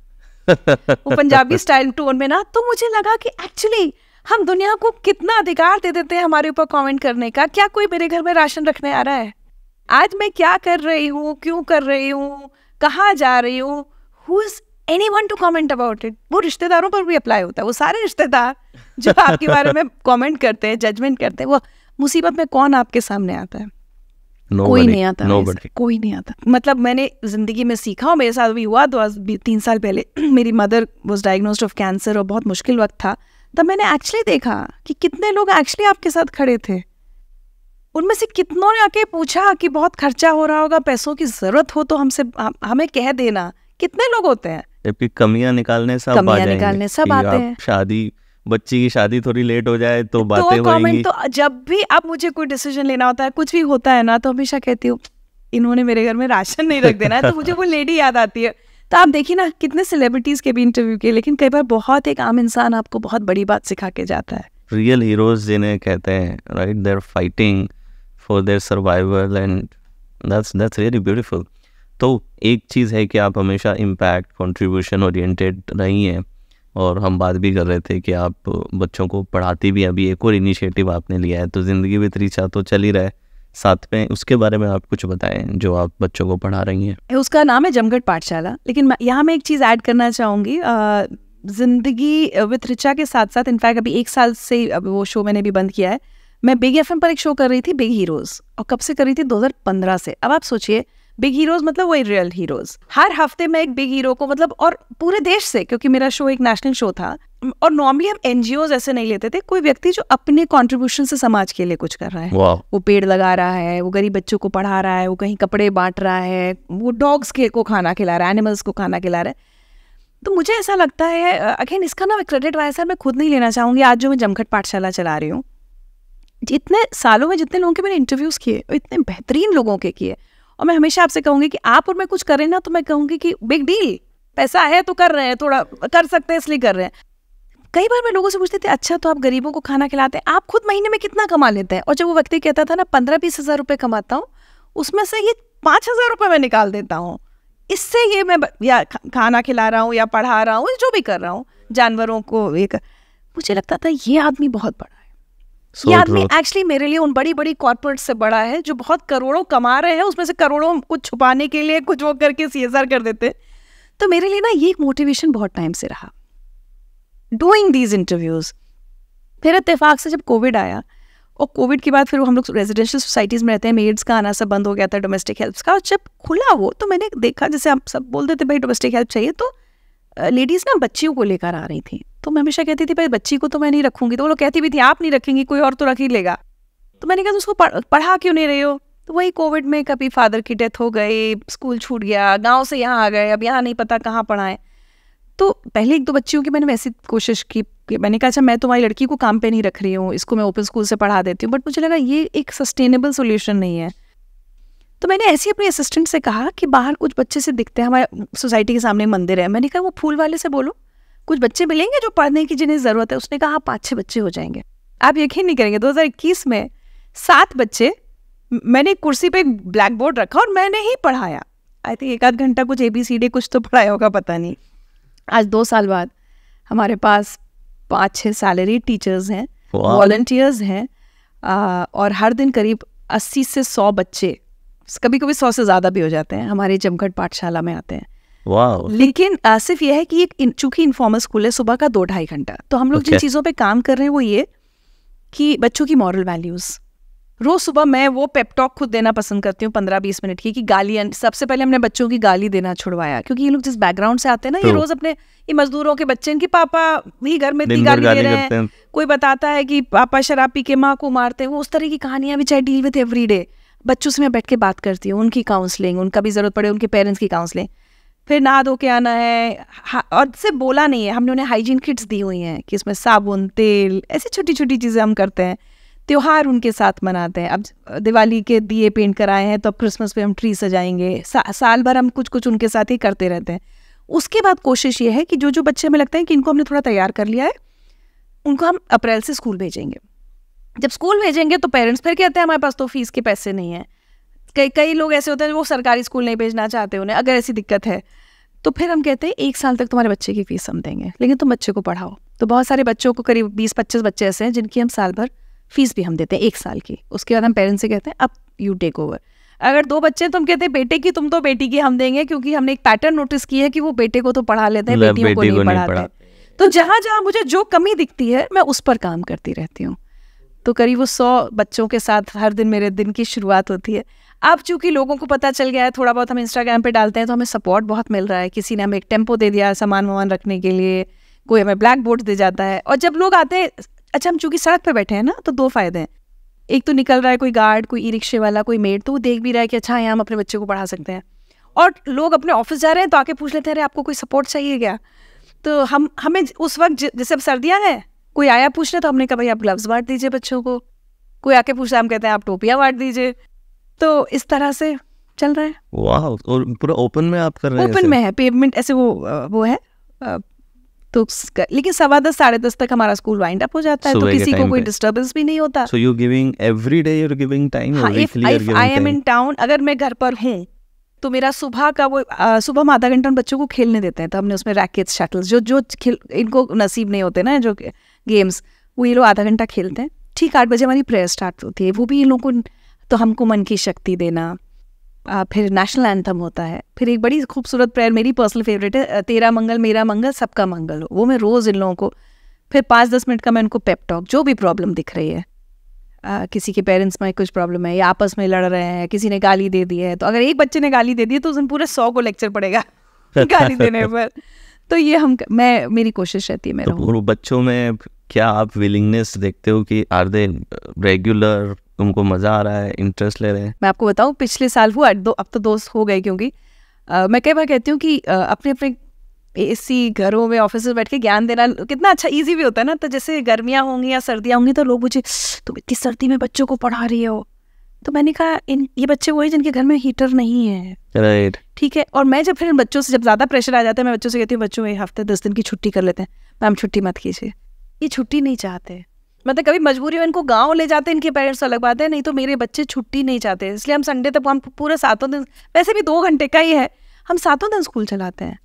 [SPEAKER 2] वो पंजाबी
[SPEAKER 1] स्टाइल टोन में ना तो मुझे लगा कि एक्चुअली हम दुनिया को कितना अधिकार दे देते हैं हमारे ऊपर कमेंट करने का क्या कोई मेरे घर में राशन रखने आ रहा है आज मैं क्या कर रही हूँ क्यों कर रही हूँ कहाँ जा रही हूँ who is anyone to comment about it वो रिश्तेदारों पर भी अप्लाई होता है वो सारे रिश्तेदार जो आपके बारे में कॉमेंट करते हैं जजमेंट करते हैं वो मुसीबत में कौन आपके सामने आता है Nobody, कोई नहीं आता nobody. कोई नहीं आता मतलब मैंने जिंदगी में सीखा और मेरे साथ भी हुआ दो तो तीन साल पहले मेरी mother was diagnose of cancer और बहुत मुश्किल वक्त था तब मैंने एक्चुअली देखा कि कितने लोग एक्चुअली आपके साथ खड़े थे उनमें से कितनों ने आके पूछा कि बहुत खर्चा हो रहा होगा पैसों की ज़रूरत हो तो हमसे हमें कह देना कितने लोग होते हैं
[SPEAKER 2] जबकि कमियां निकालने सब कमियां निकालने सब आते हैं शादी बच्ची की शादी थोड़ी लेट हो जाए तो, तो बातें तो होएंगी तो
[SPEAKER 1] जब भी अब मुझे कोई डिसीजन लेना होता है कुछ भी होता है ना तो हमेशा कहती हूँ इन्होंने मेरे घर में राशन नहीं रख देना है तो मुझे वो लेडी याद आती है तो आप देखिए ना कितने सेलिब्रिटीज के भी इंटरव्यू किए लेकिन कई बार बहुत एक आम इंसान आपको बहुत बड़ी बात सिखा के जाता है
[SPEAKER 2] रियल हीरोज जिन्हें कहते हैं right they're fighting for their survival and that's that's really beautiful तो एक चीज़ है कि आप हमेशा इम्पैक्ट कंट्रीब्यूशन ओरिएंटेड नहीं हैं और हम बात भी कर रहे थे कि आप बच्चों को पढ़ाती भी अभी एक और इनिशिएटिव आपने लिया है तो ज़िंदगी विद रीचा तो चल ही रहा है साथ में उसके बारे में आप कुछ बताएं जो आप बच्चों को पढ़ा रही हैं
[SPEAKER 1] उसका नाम है जमगढ़ पाठशाला लेकिन यहाँ मैं एक चीज़ ऐड करना चाहूँगी ज़िंदगी विथ रिचा के साथ साथ इनफैक्ट अभी एक साल से वो शो मैंने भी बंद किया है मैं बिग एफ पर एक शो कर रही थी बिग हीरोज़ और कब से कर रही थी 2015 से अब आप सोचिए बिग हीरोज मतलब वही रियल हीरोज हर हफ्ते मैं एक बिग हीरो को मतलब और पूरे देश से क्योंकि मेरा शो एक नेशनल शो था और नॉर्मली हम एनजीओ ऐसे नहीं लेते थे कोई व्यक्ति जो अपने कॉन्ट्रीब्यूशन से समाज के लिए कुछ कर रहा है wow. वो पेड़ लगा रहा है वो गरीब बच्चों को पढ़ा रहा है वो कहीं कपड़े बांट रहा है वो डॉग्स के को खाना खिला रहा है एनिमल्स को खाना खिला रहा है तो मुझे ऐसा लगता है अगेन इसका ना क्रेडिट वाइस मैं खुद नहीं लेना चाहूंगी आज जो मैं जमखट पाठशाला चला रही हूँ जितने सालों में जितने लोगों के मैंने इंटरव्यूज़ किए इतने बेहतरीन लोगों के किए और मैं हमेशा आपसे कहूँगी कि आप और मैं कुछ करें ना तो मैं कहूँगी कि बिग डील पैसा है तो कर रहे हैं थोड़ा कर सकते हैं इसलिए कर रहे हैं कई बार मैं लोगों से पूछती थी अच्छा तो आप गरीबों को खाना खिलाते हैं आप खुद महीने में कितना कमा लेते हैं और जब वो व्यक्ति कहता था ना पंद्रह बीस हज़ार रुपये कमाता हूँ उसमें से ये पाँच हज़ार रुपये मैं निकाल देता हूँ इससे ये मैं या खाना खिला रहा हूँ या पढ़ा रहा हूँ जो भी कर रहा हूँ जानवरों को एक मुझे लगता था ये आदमी बहुत बड़ा ये आदमी एक्चुअली मेरे लिए उन बड़ी बड़ी कॉर्पोरेट से बड़ा है जो बहुत करोड़ों कमा रहे हैं उसमें से करोड़ों कुछ छुपाने के लिए कुछ वो करके सी कर देते तो मेरे लिए ना ये एक मोटिवेशन बहुत टाइम से रहा डूइंग दीज इंटरव्यूज फिर इतफाक से जब कोविड आया और कोविड के बाद फिर वो हम लोग रेजिडेंशियल सोसाइटीज़ में रहते हैं मेड्स का आना सब बंद हो गया था डोमेस्टिक हेल्प का और जब खुला वो तो मैंने देखा जैसे आप सब बोलते थे भाई डोमेस्टिक हेल्प चाहिए तो लेडीज़ ना बच्चियों को लेकर आ रही थी तो मैं हमेशा कहती थी भाई बच्ची को तो मैं नहीं रखूँगी तो वो लोग कहती भी थी आप नहीं रखेंगी कोई और तो रख ही लेगा तो मैंने कहा तो उसको पढ़ा क्यों नहीं रहे हो तो वही कोविड में कभी फादर की डेथ हो गई स्कूल छूट गया गाँव से यहाँ आ गए अब यहाँ नहीं पता कहाँ पढ़ाएं तो पहले एक दो बच्चियों की मैंने वैसी कोशिश की मैंने कहा अच्छा मैं तुम्हारी लड़की को काम पे नहीं रख रही हूँ इसको मैं ओपन स्कूल से पढ़ा देती हूँ बट मुझे लगा ये एक सस्टेनेबल सोल्यूशन नहीं है तो मैंने ऐसे ही अपने असिस्टेंट से कहा कि बाहर कुछ बच्चे से दिखते हैं हमारे सोसाइटी के सामने मंदिर है मैंने कहा वो फूल वाले से बोलो कुछ बच्चे मिलेंगे जो पढ़ने की जिन्हें ज़रूरत है उसने कहा आप हाँ, पाँच छः बच्चे हो जाएंगे आप यकीन नहीं करेंगे दो में सात बच्चे मैंने कुर्सी पे ब्लैक बोर्ड रखा और मैंने ही पढ़ाया आई थिंक एक आध घंटा कुछ ए बी सी डी कुछ तो पढ़ाया होगा पता नहीं आज दो साल बाद हमारे पास पाँच छः सैलरी टीचर्स हैं
[SPEAKER 2] वॉल्टियर्स
[SPEAKER 1] हैं और हर दिन करीब अस्सी से सौ बच्चे कभी कभी सौ से ज़्यादा भी हो जाते हैं हमारे जमघट पाठशाला में आते हैं Wow. लेकिन सिर्फ यह है कि चूंकि इन्फॉर्मल स्कूल है सुबह का दो ढाई घंटा तो हम लोग okay. जिन चीज़ों पर काम कर रहे हैं वो ये कि बच्चों की मॉरल वैल्यूज़ रोज सुबह मैं वो पेपटॉक खुद देना पसंद करती हूँ पंद्रह बीस मिनट की कि गाली सबसे पहले हमने बच्चों की गाली देना छुड़वाया क्योंकि ये लोग जिस बैकग्राउंड से आते हैं ना ये रोज अपने ये मजदूरों के बच्चे इनके पापा ही घर में इतनी गाली, गाली दे रहे हैं कोई बताता है कि पापा शराब पी के माँ को मारते हैं वो उस तरह की कहानियां भी चाहे डील विथ एवरी डे बच्चों से मैं बैठ के बात करती हूँ उनकी काउंसलिंग उनका भी ज़रूरत पड़े उनके पेरेंट्स की काउंसलिंग फिर नहा धो के आना है और से बोला नहीं है हमने उन्हें हाइजीन किट्स दी हुई हैं कि इसमें साबुन तेल ऐसी छोटी छोटी चीज़ें हम करते हैं त्यौहार उनके साथ मनाते हैं अब दिवाली के दिए पेंट कराए हैं तो अब क्रिसमस पे हम ट्री सजाएंगे सा, साल भर हम कुछ कुछ उनके साथ ही करते रहते हैं उसके बाद कोशिश ये है कि जो जो बच्चे हमें लगता है कि इनको हमने थोड़ा तैयार कर लिया है उनको हम अप्रैल से स्कूल भेजेंगे जब स्कूल भेजेंगे तो पेरेंट्स फिर कहते हैं हमारे पास तो फीस के पैसे नहीं है कई कई लोग ऐसे होते हैं वो सरकारी स्कूल नहीं भेजना चाहते उन्हें अगर ऐसी दिक्कत है तो फिर हम कहते हैं एक साल तक तुम्हारे बच्चे की फीस हम देंगे लेकिन तुम बच्चे को पढ़ाओ तो बहुत सारे बच्चों को करीब बीस पच्चीस बच्चे ऐसे हैं जिनकी हम साल भर फीस भी हम देते हैं एक साल की उसके बाद हम पेरेंट्स से कहते हैं अब यू टेक ओवर अगर दो बच्चे हैं तो हम कहते हैं बेटे की तुम तो बेटी की हम देंगे क्योंकि हमने एक पैटर्न नोटिस किया है कि वो बेटे को तो पढ़ा लेते हैं मतलब बेटियों को नहीं पढ़ाते तो जहाँ जहाँ मुझे जो कमी दिखती है मैं उस पर काम करती रहती हूँ तो करीब वो सौ बच्चों के साथ हर दिन मेरे दिन की शुरुआत होती है अब चूंकि लोगों को पता चल गया है थोड़ा बहुत हम इंस्टाग्राम पे डालते हैं तो हमें सपोर्ट बहुत मिल रहा है किसी ने हमें एक टेम्पो दे दिया सामान वामान रखने के लिए कोई हमें ब्लैक बोर्ड दे जाता है और जब लोग आते हैं अच्छा हम चूंकि सड़क पर बैठे हैं ना तो दो फायदे हैं एक तो निकल रहा है कोई गार्ड कोई ई रिक्शे वाला कोई मेड तो वो देख भी रहा है कि अच्छा यहाँ हम अपने बच्चे को पढ़ा सकते हैं और लोग अपने ऑफिस जा रहे हैं तो आके पूछ लेते हैं अरे आपको कोई सपोर्ट चाहिए क्या तो हम हमें उस वक्त जैसे अब सर्दियाँ हैं कोई आया पूछने तो हमने कहा भाई आप ग्लव्स बांट दीजिए बच्चों को कोई आके पूछ पूछता हम कहते हैं आप टोपियाँ बांट दीजिए तो इस तरह से चल रहा है
[SPEAKER 2] वाह और पूरा ओपन में आप कर रहे हैं ओपन में
[SPEAKER 1] है पेमेंट ऐसे वो वो है तो लेकिन सवा दस साढ़े दस तक हमारा स्कूल वाइंड अप हो जाता है so तो किसी को कोई डिस्टरबेंस भी नहीं होता so
[SPEAKER 2] you giving every day you giving time I am in
[SPEAKER 1] town अगर मैं घर पर हूँ तो मेरा सुबह का वो सुबह हम आधा घंटा बच्चों को खेलने देते हैं तो हमने उसमें रैकेट शटल्स जो जो खेल इनको नसीब नहीं होते ना जो गेम्स वो ये लोग आधा घंटा खेलते हैं ठीक आठ बजे हमारी प्रेयर स्टार्ट होती है वो भी इन लोगों को तो हमको मन की शक्ति देना आ, फिर नेशनल एंथम होता है फिर एक बड़ी खूबसूरत प्रेयर मेरी पर्सनल फेवरेट है तेरा मंगल मेरा मंगल सबका मंगल हो वो मैं रोज़ इन लोगों को फिर पाँच दस मिनट का मैं उनको पेपटॉक जो भी प्रॉब्लम दिख रही है आ, किसी के पेरेंट्स में कुछ प्रॉब्लम है या आपस में लड़ रहे हैं किसी ने गाली दे दी है तो अगर एक बच्चे ने गाली दे दी है तो उस पूरे सौ को लेक्चर पड़ेगा
[SPEAKER 2] गाली देने पर
[SPEAKER 1] तो ये हम मैं मेरी कोशिश रहती है मेरा तो
[SPEAKER 2] बच्चों में क्या आप विलिंगनेस देखते हो कि आर दे रेगुलर तुमको मज़ा आ रहा है इंटरेस्ट ले रहे हैं
[SPEAKER 1] मैं आपको बताऊँ पिछले साल हुआ दो अब तो दोस्त हो गए क्योंकि आ, मैं कई बार कहती हूँ कि अपने अपने इसी घरों में ऑफिस में बैठ के ज्ञान देना कितना अच्छा इजी भी होता है ना तो जैसे गर्मियाँ होंगी या सर्दियाँ होंगी तो लोग मुझे तुम इतनी सर्दी में बच्चों को पढ़ा रही हो तो मैंने कहा इन ये बच्चे वही जिनके घर में हीटर नहीं है राइट right. ठीक है और मैं जब फिर बच्चों से जब ज़्यादा प्रेशर आ जाता है मैं बच्चों से कहती हूँ बच्चों ये हफ्ते दस दिन की छुट्टी कर लेते हैं मैम छुट्टी मत कीजिए ये छुट्टी नहीं चाहते मतलब कभी मजबूरी में इनको गांव ले जाते हैं इनके पेरेंट्स अलग बात है नहीं तो मेरे बच्चे छुट्टी नहीं चाहते इसलिए हम संडे तक हम पूरे सातों दिन वैसे भी दो घंटे का ही है हम सातों दिन स्कूल चलाते हैं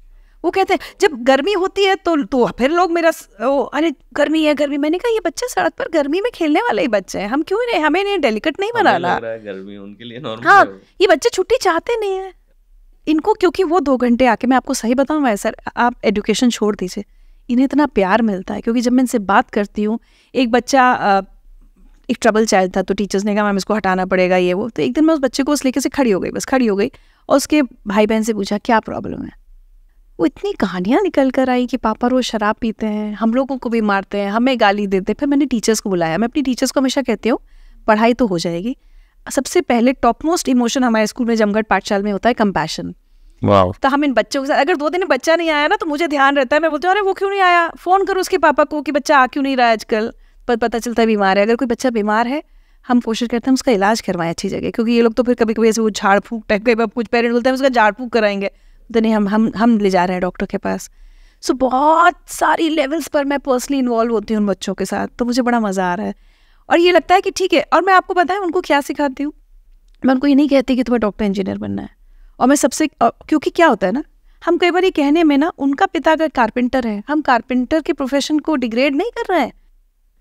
[SPEAKER 1] वो कहते हैं जब गर्मी होती है तो तो फिर लोग मेरा ओ अरे गर्मी है गर्मी मैंने कहा ये बच्चे सड़क पर गर्मी में खेलने वाले ही बच्चे हैं हम क्यों नहीं हमें नहीं डेलिकेट नहीं बनाना
[SPEAKER 2] गर्मी उनके लिए नॉर्मल हाँ
[SPEAKER 1] ये बच्चे छुट्टी चाहते नहीं है इनको क्योंकि वो दो घंटे आके मैं आपको सही बताऊँ वैसे सर आप एजुकेशन छोड़ दीजिए इन्हें इतना प्यार मिलता है क्योंकि जब मैं इनसे बात करती हूँ एक बच्चा एक ट्रबल चाइल्ड था तो टीचर्स ने कहा मैम इसको हटाना पड़ेगा ये वो तो एक दिन मैं उस बच्चे को उस लेके से खड़ी हो गई बस खड़ी हो गई और उसके भाई बहन से पूछा क्या प्रॉब्लम है वो इतनी कहानियाँ निकल कर आई कि पापा रोज़ शराब पीते हैं हम लोगों को भी मारते हैं हमें गाली देते हैं फिर मैंने टीचर्स को बुलाया मैं अपनी टीचर्स को हमेशा कहती हूँ पढ़ाई तो हो जाएगी सबसे पहले टॉप मोस्ट इमोशन हमारे स्कूल में जमगढ़ पाठशाला में होता है कंपैशन तो हम इन बच्चों के साथ अगर दो दिन बच्चा नहीं आया ना तो मुझे ध्यान रहता है मैं बोलती हूँ अरे वो क्यों नहीं आया फ़ोन करो उसके पापा को कि बच्चा आ क्यों नहीं रहा है आजकल पर पता चलता है बीमार है अगर कोई बच्चा बीमार है हम कोशिश करते हैं उसका इलाज करवाएं अच्छी जगह क्योंकि ये लोग तो फिर कभी कभी ऐसे वो झाड़ फूक टाइप के कुछ पेरेंट बोलते हैं उसका झाड़ फूक कराएंगे तो नहीं हम हम हम ले जा रहे हैं डॉक्टर के पास सो बहुत सारी लेवल्स पर मैं पर्सनली इन्वॉल्व होती हूँ उन बच्चों के साथ तो मुझे बड़ा मज़ा आ रहा है और ये लगता है कि ठीक है और मैं आपको बताएं उनको क्या सिखाती हूँ मैं उनको ये नहीं कहती कि तुम्हें डॉक्टर इंजीनियर बनना है और मैं सबसे क्योंकि क्या होता है ना हम कई बार ये कहने में ना उनका पिता अगर कारपेंटर है हम कारपेंटर के प्रोफेशन को डिग्रेड नहीं कर रहे हैं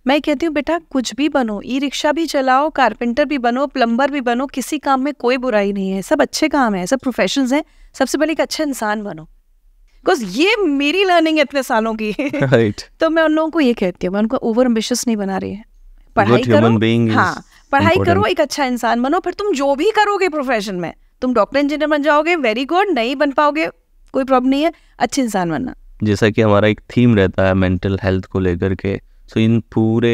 [SPEAKER 1] मैं कहती हूँ बेटा कुछ भी बनो ई रिक्शा भी चलाओ कारपेंटर भी बनो प्लम्बर भी बनो किसी काम में कोई बुराई नहीं है सब अच्छे काम है सब प्रोफेशन हैं सबसे पहले एक अच्छा इंसान बनो बिकॉज ये मेरी लर्निंग है इतने सालों की right. तो मैं उन लोगों को ये कहती हूँ मैं उनको ओवर एम्बिशियस नहीं बना रही है
[SPEAKER 2] पढ़ाई करो हाँ पढ़ाई करो एक
[SPEAKER 1] अच्छा इंसान बनो फिर तुम जो भी करोगे प्रोफेशन में तुम डॉक्टर इंजीनियर बन जाओगे वेरी गुड नहीं बन पाओगे कोई प्रॉब्लम नहीं है अच्छे इंसान बनना
[SPEAKER 2] जैसा कि हमारा एक थीम रहता है मेंटल हेल्थ को लेकर के सो इन पूरे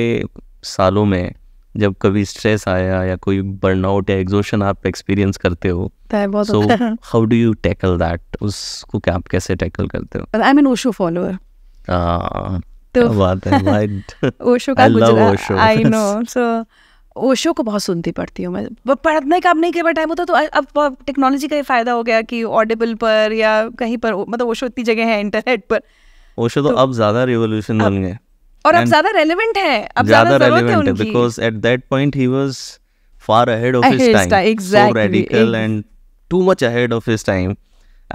[SPEAKER 2] सालों में जब कभी स्ट्रेस आया या कोई बर्नआउट या एग्जोशन आप एक्सपीरियंस करते हो so how do you tackle that उसको क्या आप कैसे टैकल करते हो आई एम ओशो फॉलोअर तो बात है ओशो का आई नो
[SPEAKER 1] सो ओशो को बहुत सुनती पड़ती हूँ मैं पढ़ने का अब नहीं कई टाइम होता तो अब टेक्नोलॉजी का ही फ़ायदा हो गया कि ऑडिबल पर या कहीं पर मतलब ओशो इतनी जगह है इंटरनेट पर
[SPEAKER 2] ओशो तो, तो अब ज़्यादा रिवोल्यूशन बन गए और अब ज़्यादा
[SPEAKER 1] रेलिवेंट है अब ज़्यादा रेलिवेंट है because
[SPEAKER 2] at that point he was far ahead of his time exactly radical and too much ahead of his time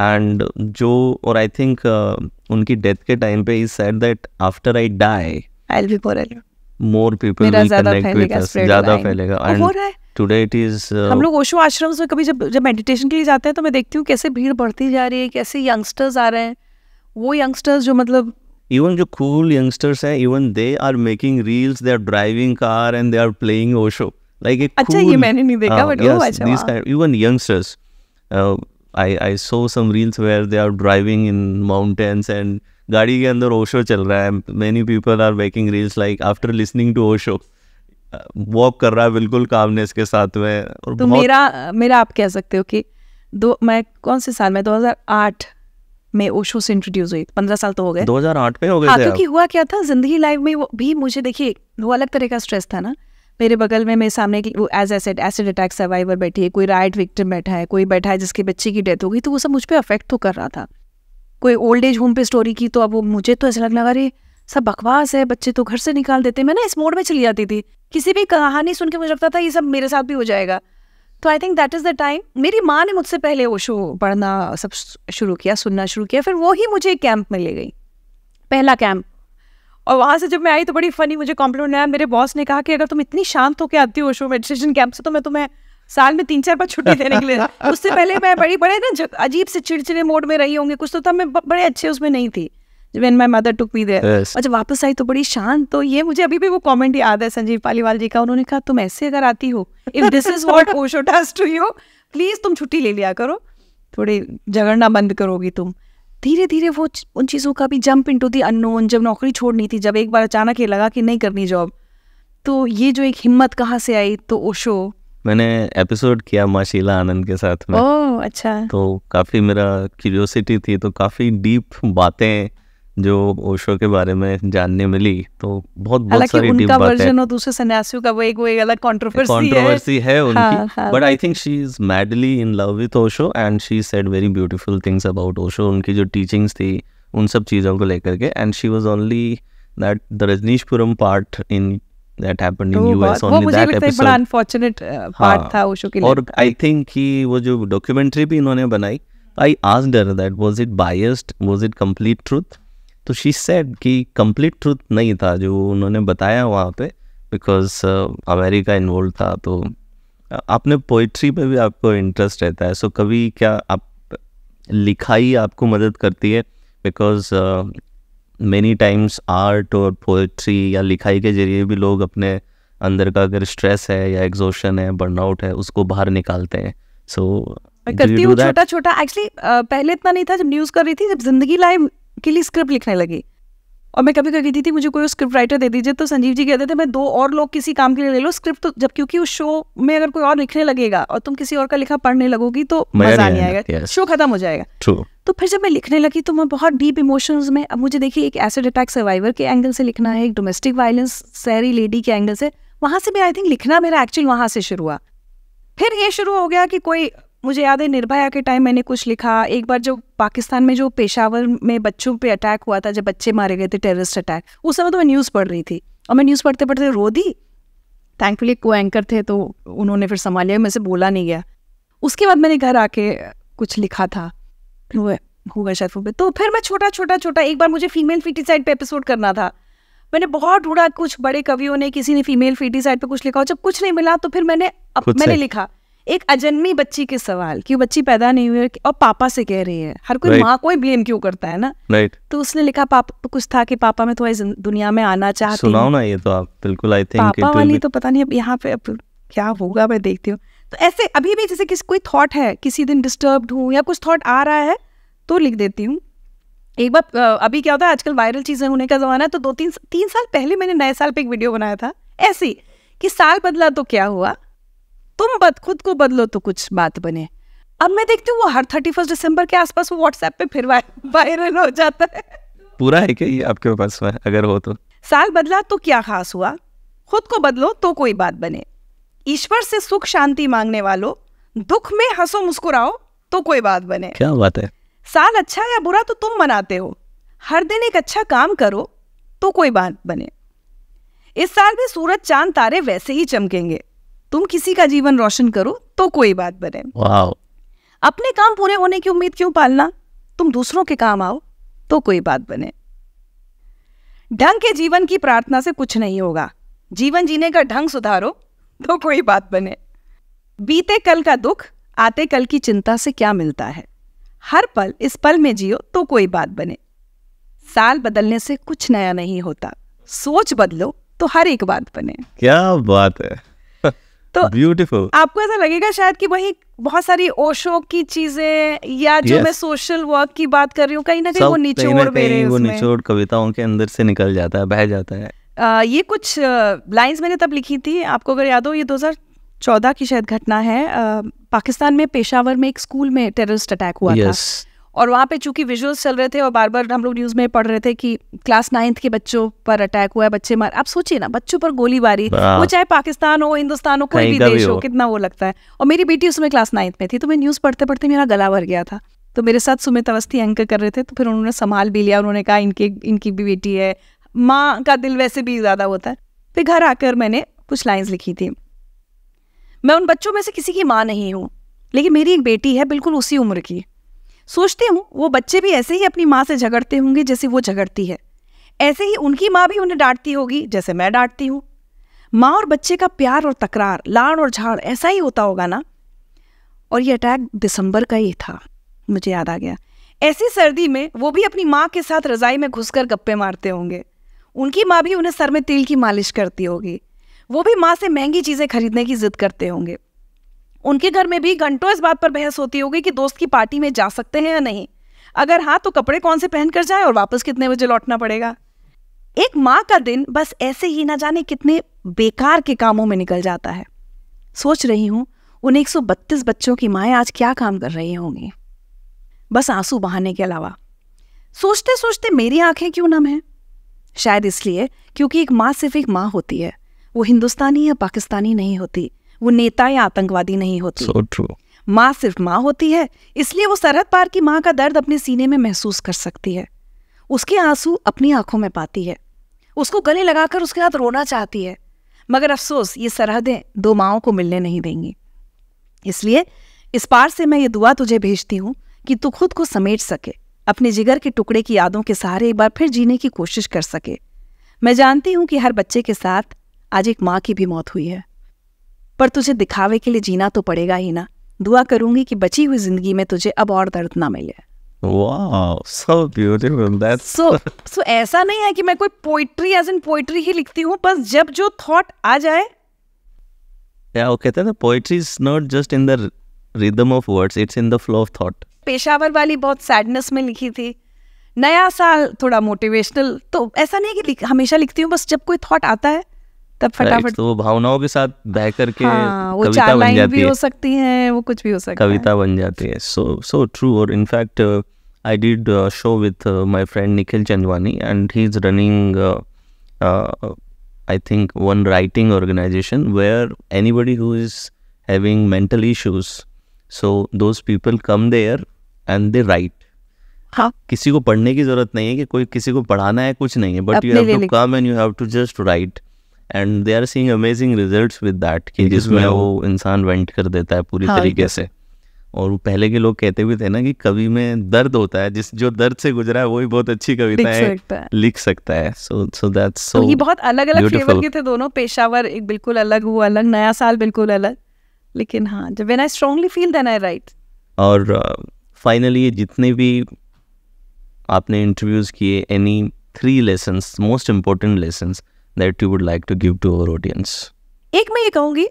[SPEAKER 2] and जो और आई थिंक uh, उनकी डेथ के टाइम पे he said that after I die
[SPEAKER 1] I will be forever
[SPEAKER 2] more people will connect with us ज्यादा फैलेगा and today it is हम
[SPEAKER 1] लोग ओशो आश्रम में कभी जब जब मेडिटेशन के लिए जाते हैं तो मैं देखती हूँ कैसे भीड़ बढ़ती जा रही है कैसे यंगस्टर्स आ रहे हैं वो यंगस्टर्स जो मतलब
[SPEAKER 2] इवन जो कूल यंगस्टर्स हैं even they are making reels they are driving car and they are playing Osho like अच्छा ये मैंने नहीं देखा बट ah, वो अच्छा this even youngsters I, I saw some reels where they are driving in mountains and गाड़ी के अंदर ओशो चल रहा है many people are making reels like after listening to Osho walk कर रहा है बिल्कुल कामनेस के साथ में और तो मेरा
[SPEAKER 1] मेरा आप कह सकते हो कि दो मैं कौन से साल में 2008 में ओशो से इंट्रोड्यूस हुई पंद्रह साल तो हो गए
[SPEAKER 2] 2008 में हो गए हाँ, क्योंकि हुआ
[SPEAKER 1] क्या था जिंदगी लाइफ में वो भी मुझे देखिए वो अलग तरह का स्ट्रेस था ना मेरे बगल में मेरे सामने की वो as acid acid attack survivor बैठी है कोई राइट विक्टिम बैठा है कोई बैठा है जिसके बच्चे की डेथ हो गई तो वो सब मुझ पर अफेक्ट तो कर रहा था कोई ओल्ड एज होम पे स्टोरी की तो अब मुझे तो ऐसा लगने लगा अरे सब बकवास है बच्चे तो घर से निकाल देते मैं ना इस मोड में चली जाती थी किसी भी कहानी सुन के मुझे लगता था ये सब मेरे साथ भी हो जाएगा तो I think that is the time मेरी माँ ने मुझसे पहले वो शो पढ़ना सब शुरू किया सुनना शुरू किया फिर वो ही मुझे एक कैंप में ले गई पहला कैंप और वहाँ से जब मैं आई तो बड़ी फ़नी मुझे कॉम्प्लीमेंट आया मेरे बॉस ने कहा कि अगर तुम इतनी शांत होकर आती हो शो मेडिटेशन कैंप से तो मैं तुम्हें साल में तीन चार बार छुट्टी देने के लिए उससे पहले मैं बड़ी बड़े ना अजीब से चिड़चिड़े मोड में रही होंगे कुछ तो था मैं बड़े अच्छे उसमें नहीं थी when my mother took me there और जब वापस आई तो बड़ी शांत तो ये मुझे अभी भी वो कमेंट याद है संजीव पालीवाल जी का उन्होंने कहा तुम ऐसे अगर आती हो if this is what Osho does to you please तुम छुट्टी ले लिया करो थोड़ी झगड़ना बंद करोगी तुम धीरे धीरे वो उन चीज़ों का भी jump into the unknown जब नौकरी छोड़नी थी जब एक बार अचानक ये लगा कि नहीं करनी जॉब तो ये जो एक हिम्मत कहाँ से आई तो ओशो
[SPEAKER 2] मैंने एपिसोड किया माशीला आनंद के साथ में
[SPEAKER 1] ओह अच्छा
[SPEAKER 2] तो काफ़ी मेरा क्यूरियोसिटी थी तो काफ़ी डीप बातें जो ओशो के बारे में जानने मिली तो बहुत बहुत सारी डीप बातें वर्जन
[SPEAKER 1] और दूसरे सन्यासियों का वो एक वो एक अलग कंट्रोवर्सी कंट्रोवर्सी है।, हाँ, उनकी but I
[SPEAKER 2] think she is madly in love with Osho and she said very beautiful things about Osho उनकी जो टीचिंग्स थी उन सब चीज़ों को लेकर के and she was only that the Rajneeshpuram part in that oh, uh, हाँ. भी इन्होंने बनाई तो शी सेड कि कंप्लीट ट्रूथ नहीं था जो उन्होंने बताया वहाँ पे बिकॉज अमेरिका इन्वॉल्व था तो आपने uh, पोइट्री पे भी आपको इंटरेस्ट रहता है सो so, कभी क्या आप लिखाई आपको मदद करती है बिकॉज मेनी टाइम्स आर्ट और पोइट्री या लिखाई के जरिए भी लोग अपने अंदर का अगर स्ट्रेस है या एग्जॉशन है बर्नआउट है उसको बाहर निकालते हैं सो so, करती हूँ छोटा
[SPEAKER 1] छोटा एक्चुअली पहले इतना नहीं था जब न्यूज़ कर रही थी जब जिंदगी लाइव के लिए स्क्रिप्ट लिखने लगी और मैं कभी कभी कहती थी मुझे कोई स्क्रिप्ट राइटर दे दीजिए तो संजीव जी कहते थे मैं दो और लोग किसी काम के लिए ले लो स्क्रिप्ट तो जब क्योंकि उस शो में अगर कोई और लिखने लगेगा और तुम किसी और का लिखा पढ़ने लगोगी तो मजा नहीं आएगा शो खत्म हो जाएगा True. तो फिर जब मैं लिखने लगी तो मैं बहुत डीप इमोशंस में अब मुझे देखिए एक एसिड अटैक सर्वाइवर के एंगल से लिखना है एक डोमेस्टिक वायलेंस सहरी लेडी के एंगल से वहां से भी आई थिंक लिखना मेरा एक्चुअली वहां से शुरू हुआ फिर ये शुरू हो गया कि कोई मुझे याद है निर्भया के टाइम मैंने कुछ लिखा एक बार जो पाकिस्तान में जो पेशावर में बच्चों पे अटैक हुआ था जब बच्चे मारे गए थे टेररिस्ट अटैक उस समय तो मैं न्यूज़ पढ़ रही थी और मैं न्यूज़ पढ़ते पढ़ते रो दी थैंकफुली को एंकर थे तो उन्होंने फिर संभाले मैं से बोला नहीं गया उसके बाद मैंने घर आके कुछ लिखा था होगा शायद फूबे तो फिर मैं छोटा छोटा छोटा एक बार मुझे फीमेल साइड पे एपिसोड करना था मैंने बहुत ढूंढा कुछ बड़े कवियों ने किसी ने फीमेल साइड पे कुछ लिखा और जब कुछ नहीं मिला तो फिर मैंने मैंने लिखा एक अजन्मी बच्ची के सवाल कि बच्ची पैदा नहीं हुई और पापा से कह रही है हर कोई right. माँ को ही ब्लेम क्यों करता है ना right. तो उसने लिखा पापा कुछ था कि पापा में थोड़ा दुनिया में आना चाहती सुनाओ
[SPEAKER 2] ना ये तो आप बिल्कुल आई थिंक पापा वाली तो
[SPEAKER 1] पता नहीं अब यहाँ पे अब क्या होगा मैं देखती हूँ तो ऐसे अभी भी जैसे किसी कोई थॉट है किसी दिन डिस्टर्ब हूँ या कुछ थॉट आ रहा है तो लिख देती हूँ एक बार अभी क्या होता है आजकल वायरल चीज़ें होने का ज़माना है तो दो तीन तीन साल पहले मैंने नए साल पे एक वीडियो बनाया था ऐसी कि साल बदला तो क्या हुआ तुम बद खुद को बदलो तो कुछ बात बने अब मैं देखती हूँ वो हर थर्टी फर्स्ट दिसंबर के आसपास वो व्हाट्सएप पे फिर वायरल हो जाता है
[SPEAKER 2] पूरा है क्या आपके पास अगर हो तो
[SPEAKER 1] साल बदला तो क्या खास हुआ खुद को बदलो तो कोई बात बने ईश्वर से सुख शांति मांगने वालों दुख में हंसो मुस्कुराओ तो कोई बात बने क्या बात है साल अच्छा या बुरा तो तुम मनाते हो हर दिन एक अच्छा काम करो तो कोई बात बने इस साल भी सूरज चांद तारे वैसे ही चमकेंगे तुम किसी का जीवन रोशन करो तो कोई बात बने अपने काम पूरे होने की उम्मीद क्यों पालना तुम दूसरों के काम आओ तो कोई बात बने ढंग के जीवन की प्रार्थना से कुछ नहीं होगा जीवन जीने का ढंग सुधारो तो कोई बात बने बीते कल का दुख आते कल की चिंता से क्या मिलता है हर पल इस पल में जियो तो कोई बात बने साल बदलने से कुछ नया नहीं होता सोच बदलो तो हर एक बात बने
[SPEAKER 2] क्या बात है तो ब्यूटीफुल
[SPEAKER 1] आपको ऐसा लगेगा शायद कि वही बहुत सारी ओशो की चीजें या जो yes. मैं सोशल वर्क की बात कर रही हूँ कहीं ना कहीं वो निचोड़ कहीं वो निचोड़
[SPEAKER 2] कविताओं के अंदर से निकल जाता है बह जाता है
[SPEAKER 1] आ, ये कुछ लाइंस मैंने तब लिखी थी आपको अगर याद हो ये 2014 की शायद घटना है आ, पाकिस्तान में पेशावर में एक स्कूल में टेररिस्ट अटैक हुआ yes. था और वहाँ पे चूंकि विजुअल्स चल रहे थे और बार बार हम लोग न्यूज़ में पढ़ रहे थे कि क्लास नाइन्थ के बच्चों पर अटैक हुआ है बच्चे मार आप सोचिए ना बच्चों पर गोलीबारी हाँ। वो चाहे पाकिस्तान हो हिंदुस्तान हो कोई भी देश हो कितना वो लगता है और मेरी बेटी उसमें क्लास नाइन्थ में थी तो मैं न्यूज़ पढ़ते पढ़ते मेरा गला भर गया था तो मेरे साथ सुमित अवस्थी एंकर कर रहे थे तो फिर उन्होंने संभाल भी लिया उन्होंने कहा इनके इनकी भी बेटी है माँ का दिल वैसे भी ज़्यादा होता है फिर घर आकर मैंने कुछ लाइन्स लिखी थी मैं उन बच्चों में से किसी की माँ नहीं हूँ लेकिन मेरी एक बेटी है बिल्कुल उसी उम्र की सोचती हूँ वो बच्चे भी ऐसे ही अपनी माँ से झगड़ते होंगे जैसे वो झगड़ती है ऐसे ही उनकी माँ भी उन्हें डांटती होगी जैसे मैं डांटती हूँ माँ और बच्चे का प्यार और तकरार लाड़ और झाड़ ऐसा ही होता होगा ना और ये अटैक दिसंबर का ही था मुझे याद आ गया ऐसी सर्दी में वो भी अपनी माँ के साथ रज़ाई में घुसकर गप्पे मारते होंगे उनकी माँ भी उन्हें सर में तेल की मालिश करती होगी वो भी माँ से महंगी चीज़ें खरीदने की जिद करते होंगे उनके घर में भी घंटों इस बात पर बहस होती होगी कि दोस्त की पार्टी में जा सकते हैं या नहीं अगर हाँ तो कपड़े कौन से पहन कर जाए और वापस कितने बजे लौटना पड़ेगा एक माँ का दिन बस ऐसे ही ना जाने कितने बेकार के कामों में निकल जाता है सोच रही हूँ उन 132 बच्चों की माएँ आज क्या काम कर रही होंगी बस आंसू बहाने के अलावा सोचते सोचते मेरी आंखें क्यों नम है शायद इसलिए क्योंकि एक माँ सिर्फ एक माँ होती है वो हिंदुस्तानी या पाकिस्तानी नहीं होती वो नेता या आतंकवादी नहीं होती so माँ सिर्फ माँ होती है इसलिए वो सरहद पार की माँ का दर्द अपने सीने में महसूस कर सकती है उसके आंसू अपनी आंखों में पाती है उसको गले लगाकर उसके हाथ रोना चाहती है मगर अफसोस ये सरहदें दो माओ को मिलने नहीं देंगी इसलिए इस पार से मैं ये दुआ तुझे भेजती हूँ कि तू खुद को समेट सके अपने जिगर के टुकड़े की यादों के सहारे एक बार फिर जीने की कोशिश कर सके मैं जानती हूँ कि हर बच्चे के साथ आज एक माँ की भी मौत हुई है पर तुझे दिखावे के लिए जीना तो पड़ेगा ही ना दुआ करूंगी कि बची हुई जिंदगी में तुझे अब और दर्द ना मिले ऐसा नहीं है कि मैं कोई पोइट्री एज इन पोइट्री ही लिखती हूँ बस जब जो थॉट आ जाए
[SPEAKER 2] या वो कहते हैं ना poetry is not just in the rhythm of words it's in the flow of thought
[SPEAKER 1] Peshawar वाली बहुत सैडनेस में लिखी थी नया साल थोड़ा मोटिवेशनल तो ऐसा नहीं है कि लिख, हमेशा लिखती हूँ बस जब कोई थॉट आता है तब तो फटाफट
[SPEAKER 2] तो भावनाओं के साथ बह करके हाँ, वो बन जाती भी है। हो
[SPEAKER 1] सकती है वो कुछ भी हो सकता कविता
[SPEAKER 2] है। बन जाती है सो सो ट्रू और in fact I did show with my friend Nikhil Chandwani and he is running I think one writing organization where anybody who is having mental issues so those people come there and they write हाँ किसी को पढ़ने की जरूरत नहीं है कि कोई किसी को पढ़ाना है कुछ नहीं है but you have to come and you have to just write and they are seeing amazing results with that कि जिसमें वो इंसान वेंट कर देता है पूरी हाँ, तरीके से और वो पहले के लोग कहते भी थे ना कि कवि में दर्द होता है जिस जो दर्द से गुजरा है वही बहुत अच्छी कविता है लिख सकता है सो सो दैट्स सो ये बहुत अलग अलग फ्लेवर के थे
[SPEAKER 1] दोनों पेशावर एक बिल्कुल अलग हुआ अलग नया साल बिल्कुल अलग लेकिन हाँ जब when I strongly feel then I write
[SPEAKER 2] और फाइनली uh, जितने भी आपने इंटरव्यूज किए any three lesson most important lessons that you would like to give to our audience
[SPEAKER 1] एक मैं ये कहूँगी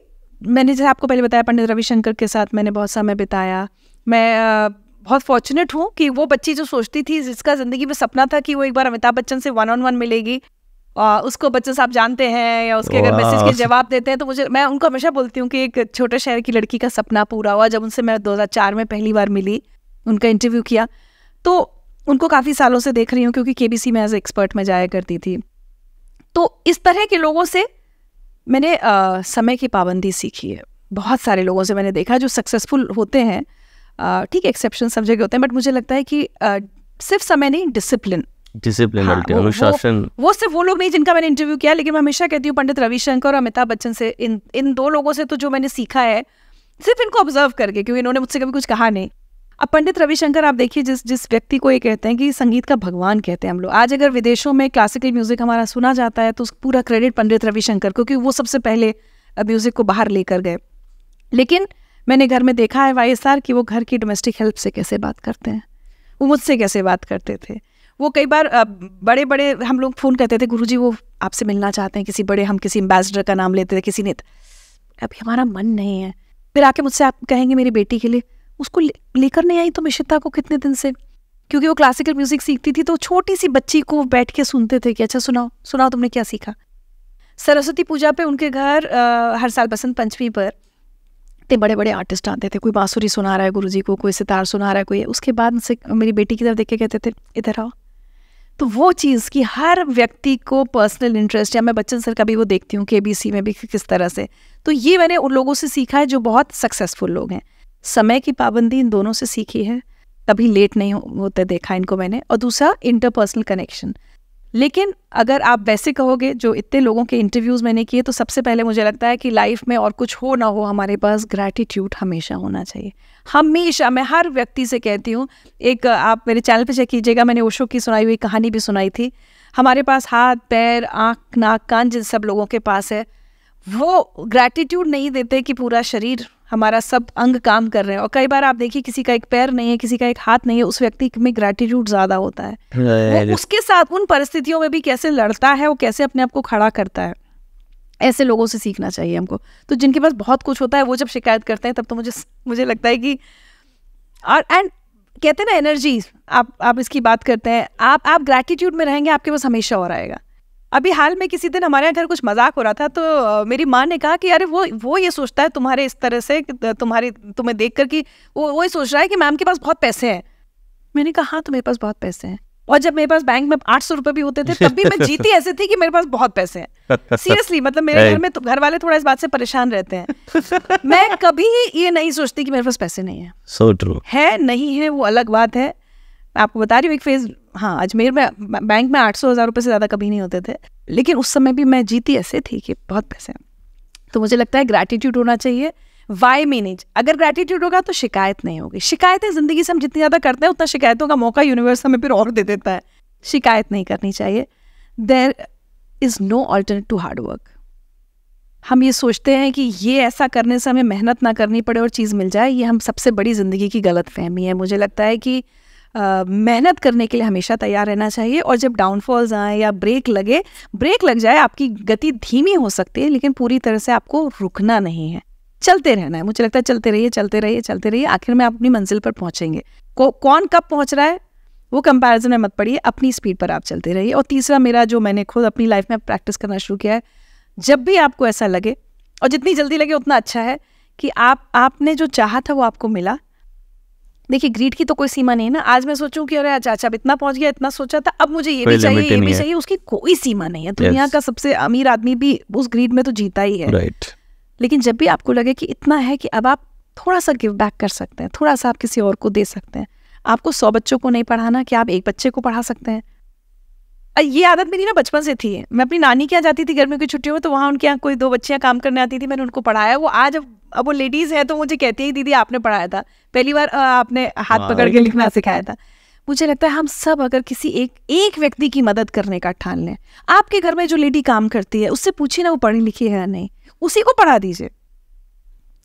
[SPEAKER 1] मैंने जैसे आपको पहले बताया पंडित रविशंकर के साथ मैंने बहुत समय बिताया मैं बहुत फॉर्चुनेट हूँ कि वो बच्ची जो सोचती थी जिसका ज़िंदगी में सपना था कि वो एक बार अमिताभ बच्चन से वन ऑन वन मिलेगी और उसको बच्चन साहब जानते हैं या उसके अगर मैसेज के जवाब देते हैं तो मुझे मैं उनको हमेशा बोलती हूँ कि एक छोटे शहर की लड़की का सपना पूरा हुआ जब उनसे मैं 2004 में पहली बार मिली उनका इंटरव्यू किया तो उनको काफ़ी सालों से देख रही हूँ क्योंकि के में एज एक्सपर्ट में जाया करती थी तो इस तरह के लोगों से मैंने आ, समय की पाबंदी सीखी है बहुत सारे लोगों से मैंने देखा जो सक्सेसफुल होते हैं ठीक है एक्सेप्शन सब जगह होते हैं बट मुझे लगता है कि आ, सिर्फ समय नहीं डिसिप्लिन
[SPEAKER 2] डिसिप्लिन हाँ, अनुशासन
[SPEAKER 1] वो सिर्फ वो लोग नहीं जिनका मैंने इंटरव्यू किया लेकिन मैं हमेशा कहती हूँ पंडित रविशंकर और अमिताभ बच्चन से इन इन दो लोगों से तो जो मैंने सीखा है सिर्फ इनको ऑब्जर्व करके क्योंकि इन्होंने मुझसे कभी कुछ कहा नहीं अब पंडित रविशंकर आप देखिए जिस जिस व्यक्ति को ये कहते हैं कि संगीत का भगवान कहते हैं हम लोग आज अगर विदेशों में क्लासिकल म्यूजिक हमारा सुना जाता है तो पूरा क्रेडिट पंडित रविशंकर को क्योंकि वो सबसे पहले म्यूजिक को बाहर लेकर गए लेकिन मैंने घर में देखा है वाई कि वो घर की डोमेस्टिक हेल्प से कैसे बात करते हैं वो मुझसे कैसे बात करते थे वो कई बार बड़े बड़े हम लोग फ़ोन करते थे गुरुजी वो आपसे मिलना चाहते हैं किसी बड़े हम किसी एम्बेसडर का नाम लेते थे किसी ने अभी हमारा मन नहीं है फिर आके मुझसे आप कहेंगे मेरी बेटी के लिए उसको लेकर नहीं आई तो इशिता को कितने दिन से क्योंकि वो क्लासिकल म्यूजिक सीखती थी तो छोटी सी बच्ची को बैठ के सुनते थे कि अच्छा सुनाओ सुनाओ तुमने क्या सीखा सरस्वती पूजा पे उनके घर आ, हर साल बसंत पंचमी पर इतने बड़े बड़े आर्टिस्ट आते थे कोई बाँसुरी सुना रहा है गुरु जी को कोई सितार सुना रहा है कोई उसके बाद उनसे मेरी बेटी की तरफ देख के कहते थे इधर आओ तो वो चीज़ कि हर व्यक्ति को पर्सनल इंटरेस्ट या मैं बच्चन सर का भी वो देखती हूँ के बी में भी किस तरह से तो ये मैंने उन लोगों से सीखा है जो बहुत सक्सेसफुल लोग हैं समय की पाबंदी इन दोनों से सीखी है कभी लेट नहीं होते देखा इनको मैंने और दूसरा इंटरपर्सनल कनेक्शन लेकिन अगर आप वैसे कहोगे जो इतने लोगों के इंटरव्यूज़ मैंने किए तो सबसे पहले मुझे लगता है कि लाइफ में और कुछ हो ना हो हमारे पास ग्रैटिट्यूड हमेशा होना चाहिए हमेशा मैं हर व्यक्ति से कहती हूँ एक आप मेरे चैनल पे चेक कीजिएगा मैंने ओशो की सुनाई हुई कहानी भी सुनाई थी हमारे पास हाथ पैर आँख नाक कान जिन सब लोगों के पास है वो ग्रैटिट्यूड नहीं देते कि पूरा शरीर हमारा सब अंग काम कर रहे हैं और कई बार आप देखिए किसी का एक पैर नहीं है किसी का एक हाथ नहीं है उस व्यक्ति में ग्रैटिट्यूड ज्यादा होता
[SPEAKER 2] है वो उसके
[SPEAKER 1] साथ उन परिस्थितियों में भी कैसे लड़ता है वो कैसे अपने आप को खड़ा करता है ऐसे लोगों से सीखना चाहिए हमको तो जिनके पास बहुत कुछ होता है वो जब शिकायत करते हैं तब तो मुझे मुझे लगता है कि और एंड कहते हैं ना एनर्जी आप आप इसकी बात करते हैं आप आप ग्रैटिट्यूड में रहेंगे आपके पास हमेशा और आएगा अभी हाल में किसी दिन हमारे यहाँ घर कुछ मजाक हो रहा था तो मेरी माँ ने कहा कि अरे वो वो ये सोचता है तुम्हारे इस तरह से तुम्हारे तुम्हें देख कर कि वो वो ये सोच रहा है कि मैम के पास बहुत पैसे हैं मैंने कहा हाँ तो मेरे पास बहुत पैसे हैं और जब मेरे पास बैंक में आठ सौ रुपए भी होते थे तब भी मैं जीती ऐसे थी कि मेरे पास बहुत पैसे हैं
[SPEAKER 2] सीरियसली मतलब मेरे घर में
[SPEAKER 1] तो, घर वाले थोड़ा इस बात से परेशान रहते हैं मैं कभी ये नहीं सोचती कि मेरे पास पैसे नहीं है सो so ट्रू है नहीं है वो अलग बात है मैं आपको बता रही हूँ एक फेज हाँ अजमेर में बैंक में आठ सौ हज़ार रुपये से ज़्यादा कभी नहीं होते थे लेकिन उस समय भी मैं जीती ऐसे थी कि बहुत पैसे तो मुझे लगता है ग्रैटिट्यूड होना चाहिए वाई मैनेज अगर ग्रैटिट्यूड होगा तो शिकायत नहीं होगी शिकायतें ज़िंदगी से हम जितनी ज़्यादा करते हैं उतना शिकायतों का मौका यूनिवर्स हमें फिर और दे देता है शिकायत नहीं करनी चाहिए there is no alternate to hard work हम ये सोचते हैं कि ये ऐसा करने से हमें मेहनत ना करनी पड़े और चीज़ मिल जाए ये हम सबसे बड़ी ज़िंदगी की गलत फहमी है मुझे लगता है कि मेहनत करने के लिए हमेशा तैयार रहना चाहिए और जब डाउनफॉल्स आए या ब्रेक लगे ब्रेक लग जाए आपकी गति धीमी हो सकती है लेकिन पूरी तरह से आपको रुकना नहीं है चलते रहना है मुझे लगता है चलते रहिए चलते रहिए चलते रहिए आखिर में आप अपनी मंजिल पर पहुंचेंगे को कौन कब पहुंच रहा है वो कंपैरिजन में मत पड़िए अपनी स्पीड पर आप चलते रहिए और तीसरा मेरा जो मैंने खुद अपनी लाइफ में प्रैक्टिस करना शुरू किया है जब भी आपको ऐसा लगे और जितनी जल्दी लगे उतना अच्छा है कि आप आपने जो चाहा था वो आपको मिला देखिए ग्रीड की तो कोई सीमा नहीं है ना आज मैं सोचूं कि अरे अच्छा अच्छा इतना पहुंच गया इतना सोचा था अब मुझे ये भी चाहिए ये भी चाहिए उसकी कोई सीमा नहीं है दुनिया का सबसे अमीर आदमी भी उस ग्रीड में तो जीता ही है लेकिन जब भी आपको लगे कि इतना है कि अब आप थोड़ा सा गिव बैक कर सकते हैं थोड़ा सा आप किसी और को दे सकते हैं आपको सौ बच्चों को नहीं पढ़ाना कि आप एक बच्चे को पढ़ा सकते हैं ये आदत मेरी ना बचपन से थी मैं अपनी नानी के यहाँ जाती थी गर्मी की छुट्टियों में तो वहाँ उनके यहाँ कोई दो बच्चियाँ काम करने आती थी मैंने उनको पढ़ाया वो आज अब अब वो लेडीज़ है तो मुझे कहती है दीदी आपने पढ़ाया था पहली बार आपने हाथ हाँ, पकड़ के लिखना सिखाया था मुझे लगता है हम सब अगर किसी एक एक व्यक्ति की मदद करने का ठान लें आपके घर में जो लेडी काम करती है उससे पूछिए ना वो पढ़ी लिखी है या नहीं उसी को पढ़ा दीजिए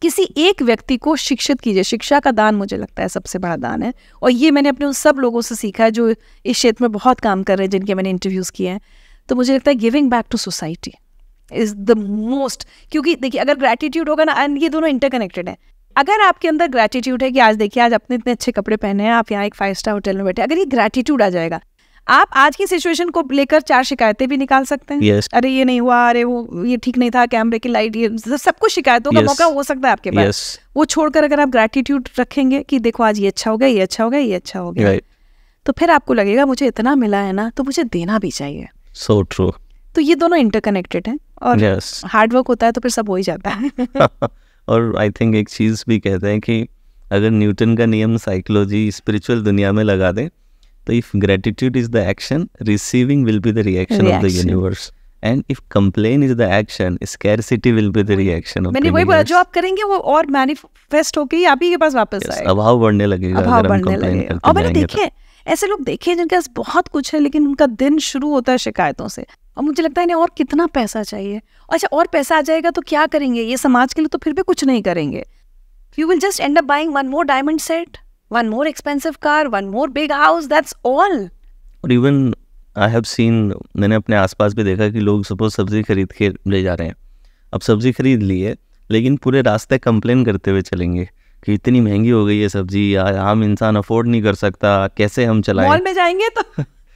[SPEAKER 1] किसी एक व्यक्ति को शिक्षित कीजिए शिक्षा का दान मुझे लगता है सबसे बड़ा दान है और ये मैंने अपने उन सब लोगों से सीखा है जो इस क्षेत्र में बहुत काम कर रहे हैं जिनके मैंने इंटरव्यूज़ किए हैं तो मुझे लगता है giving back to society is the most क्योंकि देखिए अगर ग्रेटिट्यूड होगा ना एंड ये दोनों इंटरकनेक्टेड है अगर आपके अंदर ग्रेटिट्यूड है कि आज देखिए आज अपने इतने अच्छे कपड़े पहने हैं आप यहाँ एक फाइव स्टार होटल में बैठे अगर ये ग्रेटिट्यूड आ जाएगा आप आज की सिचुएशन को लेकर चार शिकायतें भी निकाल सकते हैं yes. अरे ये नहीं हुआ अरे वो ये ठीक नहीं था कैमरे की लाइट ये सब कुछ शिकायतों का yes. मौका हो सकता है आपके पास yes. वो छोड़कर अगर आप ग्रेटिट्यूड रखेंगे कि देखो आज ये अच्छा हो गया ये अच्छा हो गया ये अच्छा हो गया right. तो फिर आपको लगेगा मुझे इतना मिला है ना तो मुझे देना भी चाहिए सो so ट्रू तो ये दोनों इंटरकनेक्टेड है और हार्ड वर्क होता है तो फिर सब हो ही जाता है
[SPEAKER 2] और आई थिंक एक चीज़ भी कहते हैं कि अगर न्यूटन का नियम साइकोलॉजी स्पिरिचुअल दुनिया में लगा दें तो if gratitude is the action receiving will be the reaction of the universe and if complain is the action scarcity will be the reaction of मैंने वही बोला जो
[SPEAKER 1] आप करेंगे वो और मैनिफेस्ट होके आप ही के पास वापस yes, आएगा
[SPEAKER 2] अभाव बढ़ने लगेगा अभाव बढ़ने लगेगा और मैंने तो। देखे
[SPEAKER 1] ऐसे लोग देखे हैं जिनके पास बहुत कुछ है लेकिन उनका दिन शुरू होता है शिकायतों से और मुझे लगता है इन्हें और कितना पैसा चाहिए अच्छा और पैसा आ जाएगा तो क्या करेंगे ये समाज के लिए तो फिर भी कुछ नहीं करेंगे you will just end up buying one more diamond set one more expensive car one more big house that's all
[SPEAKER 2] और इवन आई हैव सीन मैंने अपने आसपास भी देखा कि लोग सपोज सब्जी खरीद के ले जा रहे हैं अब सब्जी खरीद ली है लेकिन पूरे रास्ते कंप्लेन करते हुए चलेंगे कि इतनी महंगी हो गई है सब्जी यार इंसान अफोर्ड नहीं कर सकता कैसे हम चलाएं मॉल में
[SPEAKER 1] जाएंगे तो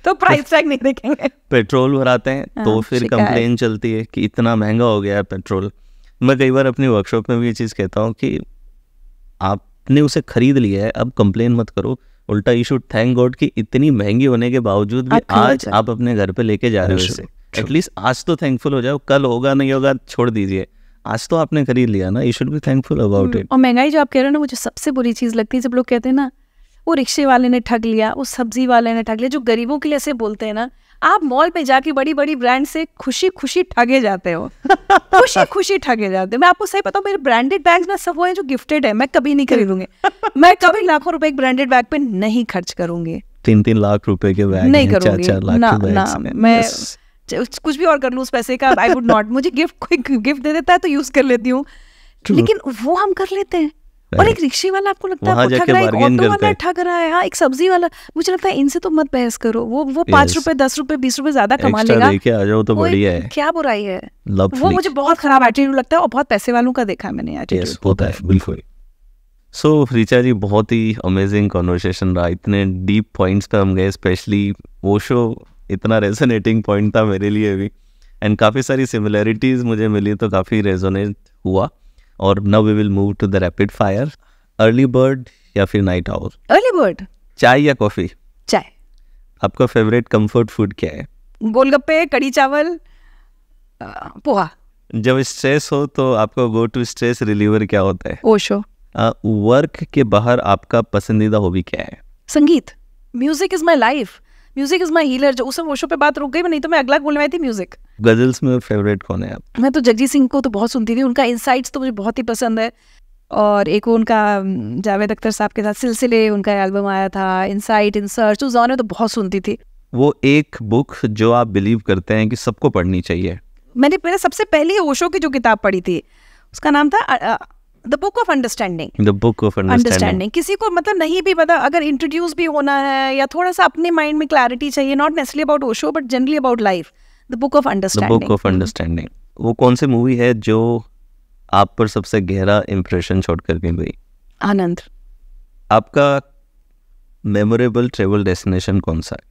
[SPEAKER 1] तो प्राइस टैग नहीं देखेंगे
[SPEAKER 2] पेट्रोल भराते हैं तो हाँ, फिर कंप्लेन चलती है कि इतना महंगा हो गया है पेट्रोल मैं कई बार अपनी वर्कशॉप में भी ये चीज़ कहता हूँ कि आपने उसे खरीद लिया है अब कंप्लेन मत करो उल्टा यू शुड थैंक गॉड कि इतनी महंगी होने के बावजूद भी अच्छा, आज अच्छा। आप अपने घर पे लेके जा रहे हो एटलीस्ट अच्छा, आज तो थैंकफुल हो जाओ कल होगा नहीं होगा छोड़ दीजिए आज तो आपने खरीद लिया ना you should be thankful about it और
[SPEAKER 1] महंगाई जो आप कह रहे हो ना मुझे सबसे बुरी चीज़ लगती है जब लोग कहते हैं ना वो रिक्शे वाले ने ठग लिया वो सब्जी वाले ने ठग लिया जो गरीबों के लिए ऐसे बोलते हैं ना आप मॉल पे जाके बड़ी बड़ी ब्रांड से खुशी खुशी ठगे जाते हो खुशी खुशी ठगे जाते हो मैं आपको सही बताऊँ मेरे ब्रांडेड बैग ना सब वो हैं जो गिफ्टेड है मैं कभी नहीं खरीदूंगी मैं कभी लाखों रुपए एक ब्रांडेड बैग पे नहीं खर्च करूंगी
[SPEAKER 2] तीन तीन लाख रुपए के बैग नहीं करूंगी ना ना मैं
[SPEAKER 1] कुछ भी और कर लूँ उस पैसे का आई वुड नॉट मुझे गिफ्ट कोई गिफ्ट दे देता है तो यूज कर लेती हूँ लेकिन वो हम कर लेते हैं और एक रिक्शे वाला आपको लगता है ठग रहा है ऑटो वाला ठग रहा है हाँ एक सब्जी वाला मुझे लगता है इनसे तो मत बहस करो वो वो पांच रुपए दस रुपए बीस रुपए ज्यादा कमा लेगा
[SPEAKER 2] आ जाओ तो बढ़िया है
[SPEAKER 1] क्या बुराई है वो मुझे बहुत खराब एटीट्यूड लगता है और बहुत पैसे वालों का देखा है मैंने एटीट्यूड होता है
[SPEAKER 2] बिल्कुल सो so, रिचा जी बहुत ही अमेजिंग कॉन्वर्सेशन रहा इतने डीप पॉइंट्स पे हम गए स्पेशली वो शो इतना रेजोनेटिंग पॉइंट था मेरे लिए भी एंड काफ़ी सारी सिमिलैरिटीज़ मुझे मिली तो काफ़ी रेजोनेट हुआ और now we will move to the rapid fire early bird या फिर नाइट आउट अर्ली बर्ड चाय या कॉफ़ी चाय आपका फेवरेट कंफर्ट फूड क्या है
[SPEAKER 1] गोलगप्पे कड़ी चावल पोहा
[SPEAKER 2] जब स्ट्रेस हो तो आपका गो टू स्ट्रेस रिलीवर क्या होता है ओशो वर्क के बाहर आपका पसंदीदा हॉबी क्या है
[SPEAKER 1] संगीत music is my life music is my healer जो उसमें वो पे बात रुक गई नहीं तो मैं अगला बोलने आई थी म्यूजिक
[SPEAKER 2] गजल्स में फेवरेट कौन है आप
[SPEAKER 1] मैं तो जगजीत सिंह को तो बहुत सुनती थी उनका इनसाइट्स तो मुझे बहुत ही पसंद है और एक वो उनका जावेद अख्तर साहब के साथ सिलसिले उनका एल्बम आया था इनसाइट इन सर्च उस जॉनर तो बहुत सुनती थी
[SPEAKER 2] वो एक बुक जो आप बिलीव करते हैं कि सबको पढ़नी चाहिए
[SPEAKER 1] मैंने पहले सबसे पहले ओशो की जो किताब पढ़ी थी उसका नाम था the book of understanding
[SPEAKER 2] the book of understanding
[SPEAKER 1] किसी को मतलब नहीं भी पता अगर इंट्रोड्यूस भी होना है या थोड़ा सा अपने माइंड में क्लैरिटी चाहिए not necessarily about Osho but generally about life the book of understanding book of
[SPEAKER 2] understanding वो कौन सी मूवी है जो आप पर सबसे गहरा इम्प्रेशन छोड़ कर गई आनंद आपका मेमोरेबल ट्रेवल डेस्टिनेशन कौन सा है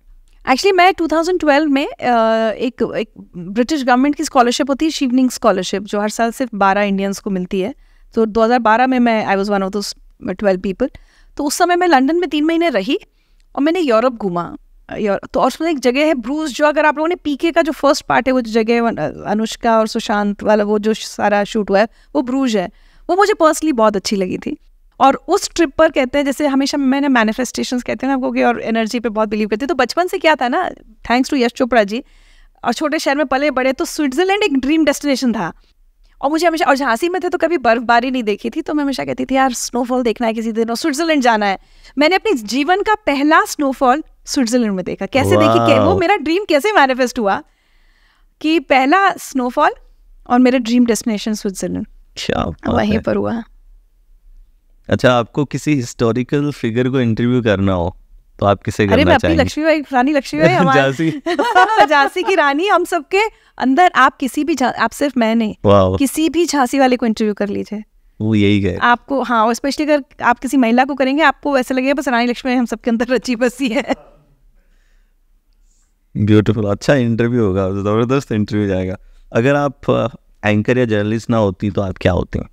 [SPEAKER 1] एक्चुअली मैं 2012 में एक एक ब्रिटिश गवर्नमेंट की स्कॉलरशिप होती है शिवनिंग स्कॉलरशिप जो हर साल सिर्फ 12 इंडियंस को मिलती है तो 2012 में मैं I was one of those twelve people तो उस समय मैं लंदन में तीन महीने रही और मैंने यूरोप घूमा तो और उसमें एक जगह है ब्रूस जो अगर आप लोगों ने पीके का जो फर्स्ट पार्ट है वो जो जगह uh, अनुष्का और सुशांत वाला वो जो सारा शूट हुआ है वो ब्रूज है वो मुझे पर्सनली बहुत अच्छी लगी थी और उस ट्रिप पर कहते हैं जैसे हमेशा मैंने मैनिफेस्टेशंस कहते हैं ना आपको कि और एनर्जी पे बहुत बिलीव करती तो बचपन से क्या था ना थैंक्स टू यश चोपड़ा जी और छोटे शहर में पले बड़े तो स्विट्जरलैंड एक ड्रीम डेस्टिनेशन था और मुझे हमेशा और झांसी में थे तो कभी बर्फबारी नहीं देखी थी तो मैं हमेशा कहती थी यार स्नोफॉल देखना है किसी दिन और स्विट्जरलैंड जाना है मैंने अपने जीवन का पहला स्नोफॉल स्विट्जरलैंड में देखा कैसे देखी कै, वो मेरा ड्रीम कैसे मैनिफेस्ट हुआ कि पहला स्नोफॉल और मेरा ड्रीम डेस्टिनेशन
[SPEAKER 2] स्विट्जरलैंड वहीं पर हुआ अच्छा आपको किसी हिस्टोरिकल फिगर को इंटरव्यू करना हो तो आप किसे अरे करना मैं लक्ष्मी
[SPEAKER 1] भाई रानी लक्ष्मीबाई हमारी झांसी की रानी हम सबके अंदर आप किसी भी आप सिर्फ मैं नहीं किसी भी झांसी वाले को इंटरव्यू कर लीजिए वो यही गए आपको हाँ स्पेशली अगर आप किसी महिला को करेंगे आपको वैसे लगेगा बस रानी लक्ष्मी हम सबके अंदर रची बसी है
[SPEAKER 2] ब्यूटीफुल अच्छा इंटरव्यू होगा ज़बरदस्त इंटरव्यू जाएगा अगर आप एंकर या जर्नलिस्ट ना होती तो आप क्या होते हैं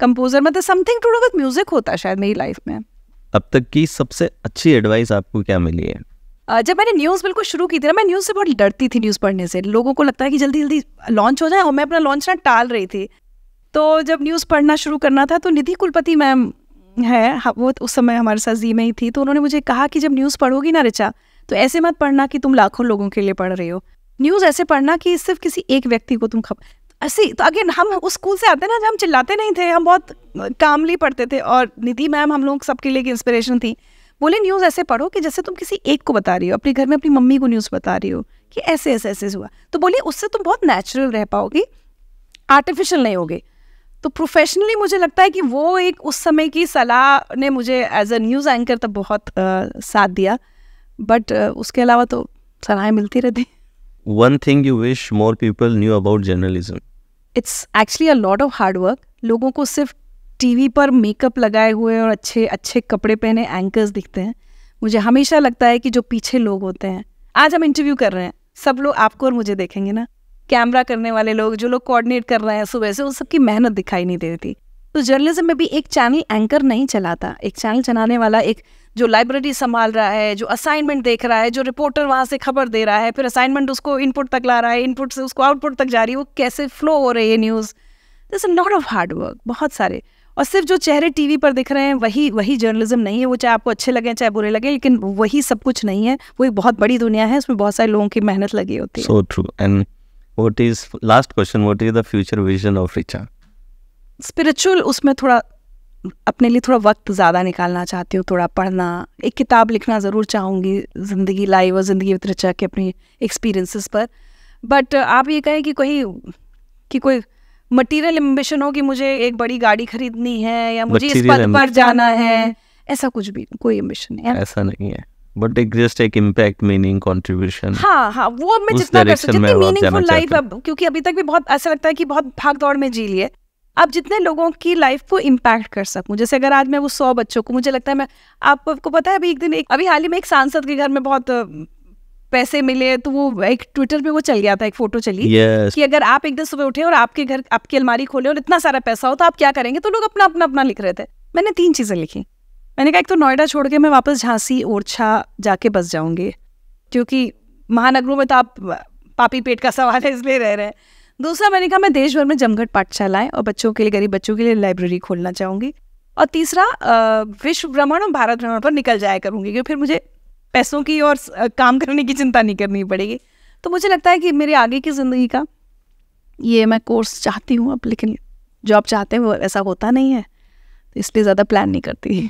[SPEAKER 1] कंपोजर मतलब something to do with music होता शायद मेरी लाइफ में
[SPEAKER 2] अब तक की सबसे अच्छी एडवाइस आपको क्या मिली है
[SPEAKER 1] जब मैंने न्यूज़ बिल्कुल शुरू की थी ना मैं न्यूज़ से बहुत डरती थी न्यूज़ पढ़ने से लोगों को लगता है कि जल्दी जल्दी लॉन्च हो जाए और मैं अपना लॉन्च ना टाल रही थी तो जब न्यूज़ पढ़ना शुरू करना था तो निधि कुलपति मैम है हाँ, वो उस समय हमारे साथ जी में ही थी तो उन्होंने मुझे कहा कि जब न्यूज़ पढ़ोगी ना रिचा तो ऐसे मत पढ़ना कि तुम लाखों लोगों के लिए पढ़ रहे हो न्यूज़ ऐसे पढ़ना कि सिर्फ किसी एक व्यक्ति को तुम खबर सी तो अगेन हम उस स्कूल से आते ना जब हम चिल्लाते नहीं थे हम बहुत कामली पढ़ते थे और निधि मैम हम लोग सबके लिए इंस्पिरेशन थी बोले न्यूज़ ऐसे पढ़ो कि जैसे तुम किसी एक को बता रही हो अपने घर में अपनी मम्मी को न्यूज़ बता रही हो कि ऐसे ऐसे ऐसे हुआ तो बोलिए उससे तुम बहुत नेचुरल रह पाओगी आर्टिफिशियल नहीं होगे तो प्रोफेशनली मुझे लगता है कि वो एक उस समय की सलाह ने मुझे एज अ न्यूज़ एंकर तब बहुत uh, साथ दिया बट uh, उसके अलावा तो सलाहें मिलती रहती
[SPEAKER 2] one thing you wish more people knew about journalism
[SPEAKER 1] it's actually a lot of hard work लोगों को सिर्फ टीवी पर मेकअप लगाए हुए और अच्छे अच्छे कपड़े पहने एंकर्स दिखते हैं मुझे हमेशा लगता है कि जो पीछे लोग होते हैं आज हम इंटरव्यू कर रहे हैं सब लोग आपको और मुझे देखेंगे ना कैमरा करने वाले लोग जो लोग कोऑर्डिनेट कर रहे हैं सुबह से उन सबकी मेहनत दिखाई नहीं देती तो जर्नलिज्म में भी एक चैनल एंकर नहीं चलाता एक चैनल चलाने वाला एक जो लाइब्रेरी संभाल रहा है जो असाइनमेंट देख रहा है जो रिपोर्टर वहाँ से खबर दे रहा है फिर असाइनमेंट उसको इनपुट तक ला रहा है इनपुट से उसको आउटपुट तक जा रही है वो कैसे फ्लो हो रही है news this a lot of hard work बहुत सारे और सिर्फ जो चेहरे टीवी पर दिख रहे हैं वही वही जर्नलिज्म नहीं है वो चाहे आपको अच्छे लगे चाहे बुरे लगे लेकिन वही सब कुछ नहीं है वो एक बहुत बड़ी दुनिया है उसमें बहुत सारे लोगों की मेहनत लगी होती है so
[SPEAKER 2] true and what is last question what is the future vision of Richa
[SPEAKER 1] spiritual उसमें थोड़ा अपने लिए थोड़ा वक्त ज़्यादा निकालना चाहती हूँ थोड़ा पढ़ना एक किताब लिखना ज़रूर चाहूँगी ज़िंदगी लाइव और ज़िंदगी विद के अपने एक्सपीरियंसेस पर बट आप ये कहें कि कोई कि कोई मटेरियल एम्बिशन हो कि मुझे एक बड़ी गाड़ी खरीदनी है या मुझे इस पद पर जाना है ऐसा कुछ भी कोई एम्बिशन नहीं है ऐसा
[SPEAKER 2] नहीं है बट एक जस्ट एक इम्पैक्ट मीनिंग कॉन्ट्रीब्यूशन
[SPEAKER 1] हाँ हाँ वो मैं जितना कर सकती मीनिंगफुल लाइफ अब क्योंकि अभी तक भी बहुत ऐसा लगता है कि बहुत भाग दौड़ में जी लिए आप जितने लोगों की लाइफ को इम्पैक्ट कर सकूँ जैसे अगर आज मैं वो सौ बच्चों को मुझे लगता है मैं आपको पता है अभी एक दिन एक अभी हाल ही में एक सांसद के घर में बहुत पैसे मिले तो वो एक ट्विटर पे वो चल गया था एक फोटो चली yes. कि अगर आप एक दिन सुबह उठे और आपके घर आपकी अलमारी खोले और इतना सारा पैसा हो तो आप क्या करेंगे तो लोग अपना अपना अपना लिख रहे थे मैंने तीन चीज़ें लिखी मैंने कहा एक तो नोएडा छोड़ के मैं वापस झांसी ओरछा जाके बस जाऊंगी क्योंकि महानगरों में तो आप पापी पेट का सवाल है इसलिए रह रहे हैं दूसरा मैंने कहा मैं देश भर में जमघट पाठशालाएं और बच्चों के लिए गरीब बच्चों के लिए लाइब्रेरी खोलना चाहूंगी और तीसरा विश्व भ्रमण और भारत भ्रमण पर निकल जाया करूँगी क्योंकि फिर मुझे पैसों की और काम करने की चिंता नहीं करनी पड़ेगी तो मुझे लगता है कि मेरे आगे की ज़िंदगी का ये मैं कोर्स चाहती हूँ अब लेकिन जो आप चाहते हैं वो ऐसा होता नहीं है तो इसलिए ज़्यादा प्लान नहीं करती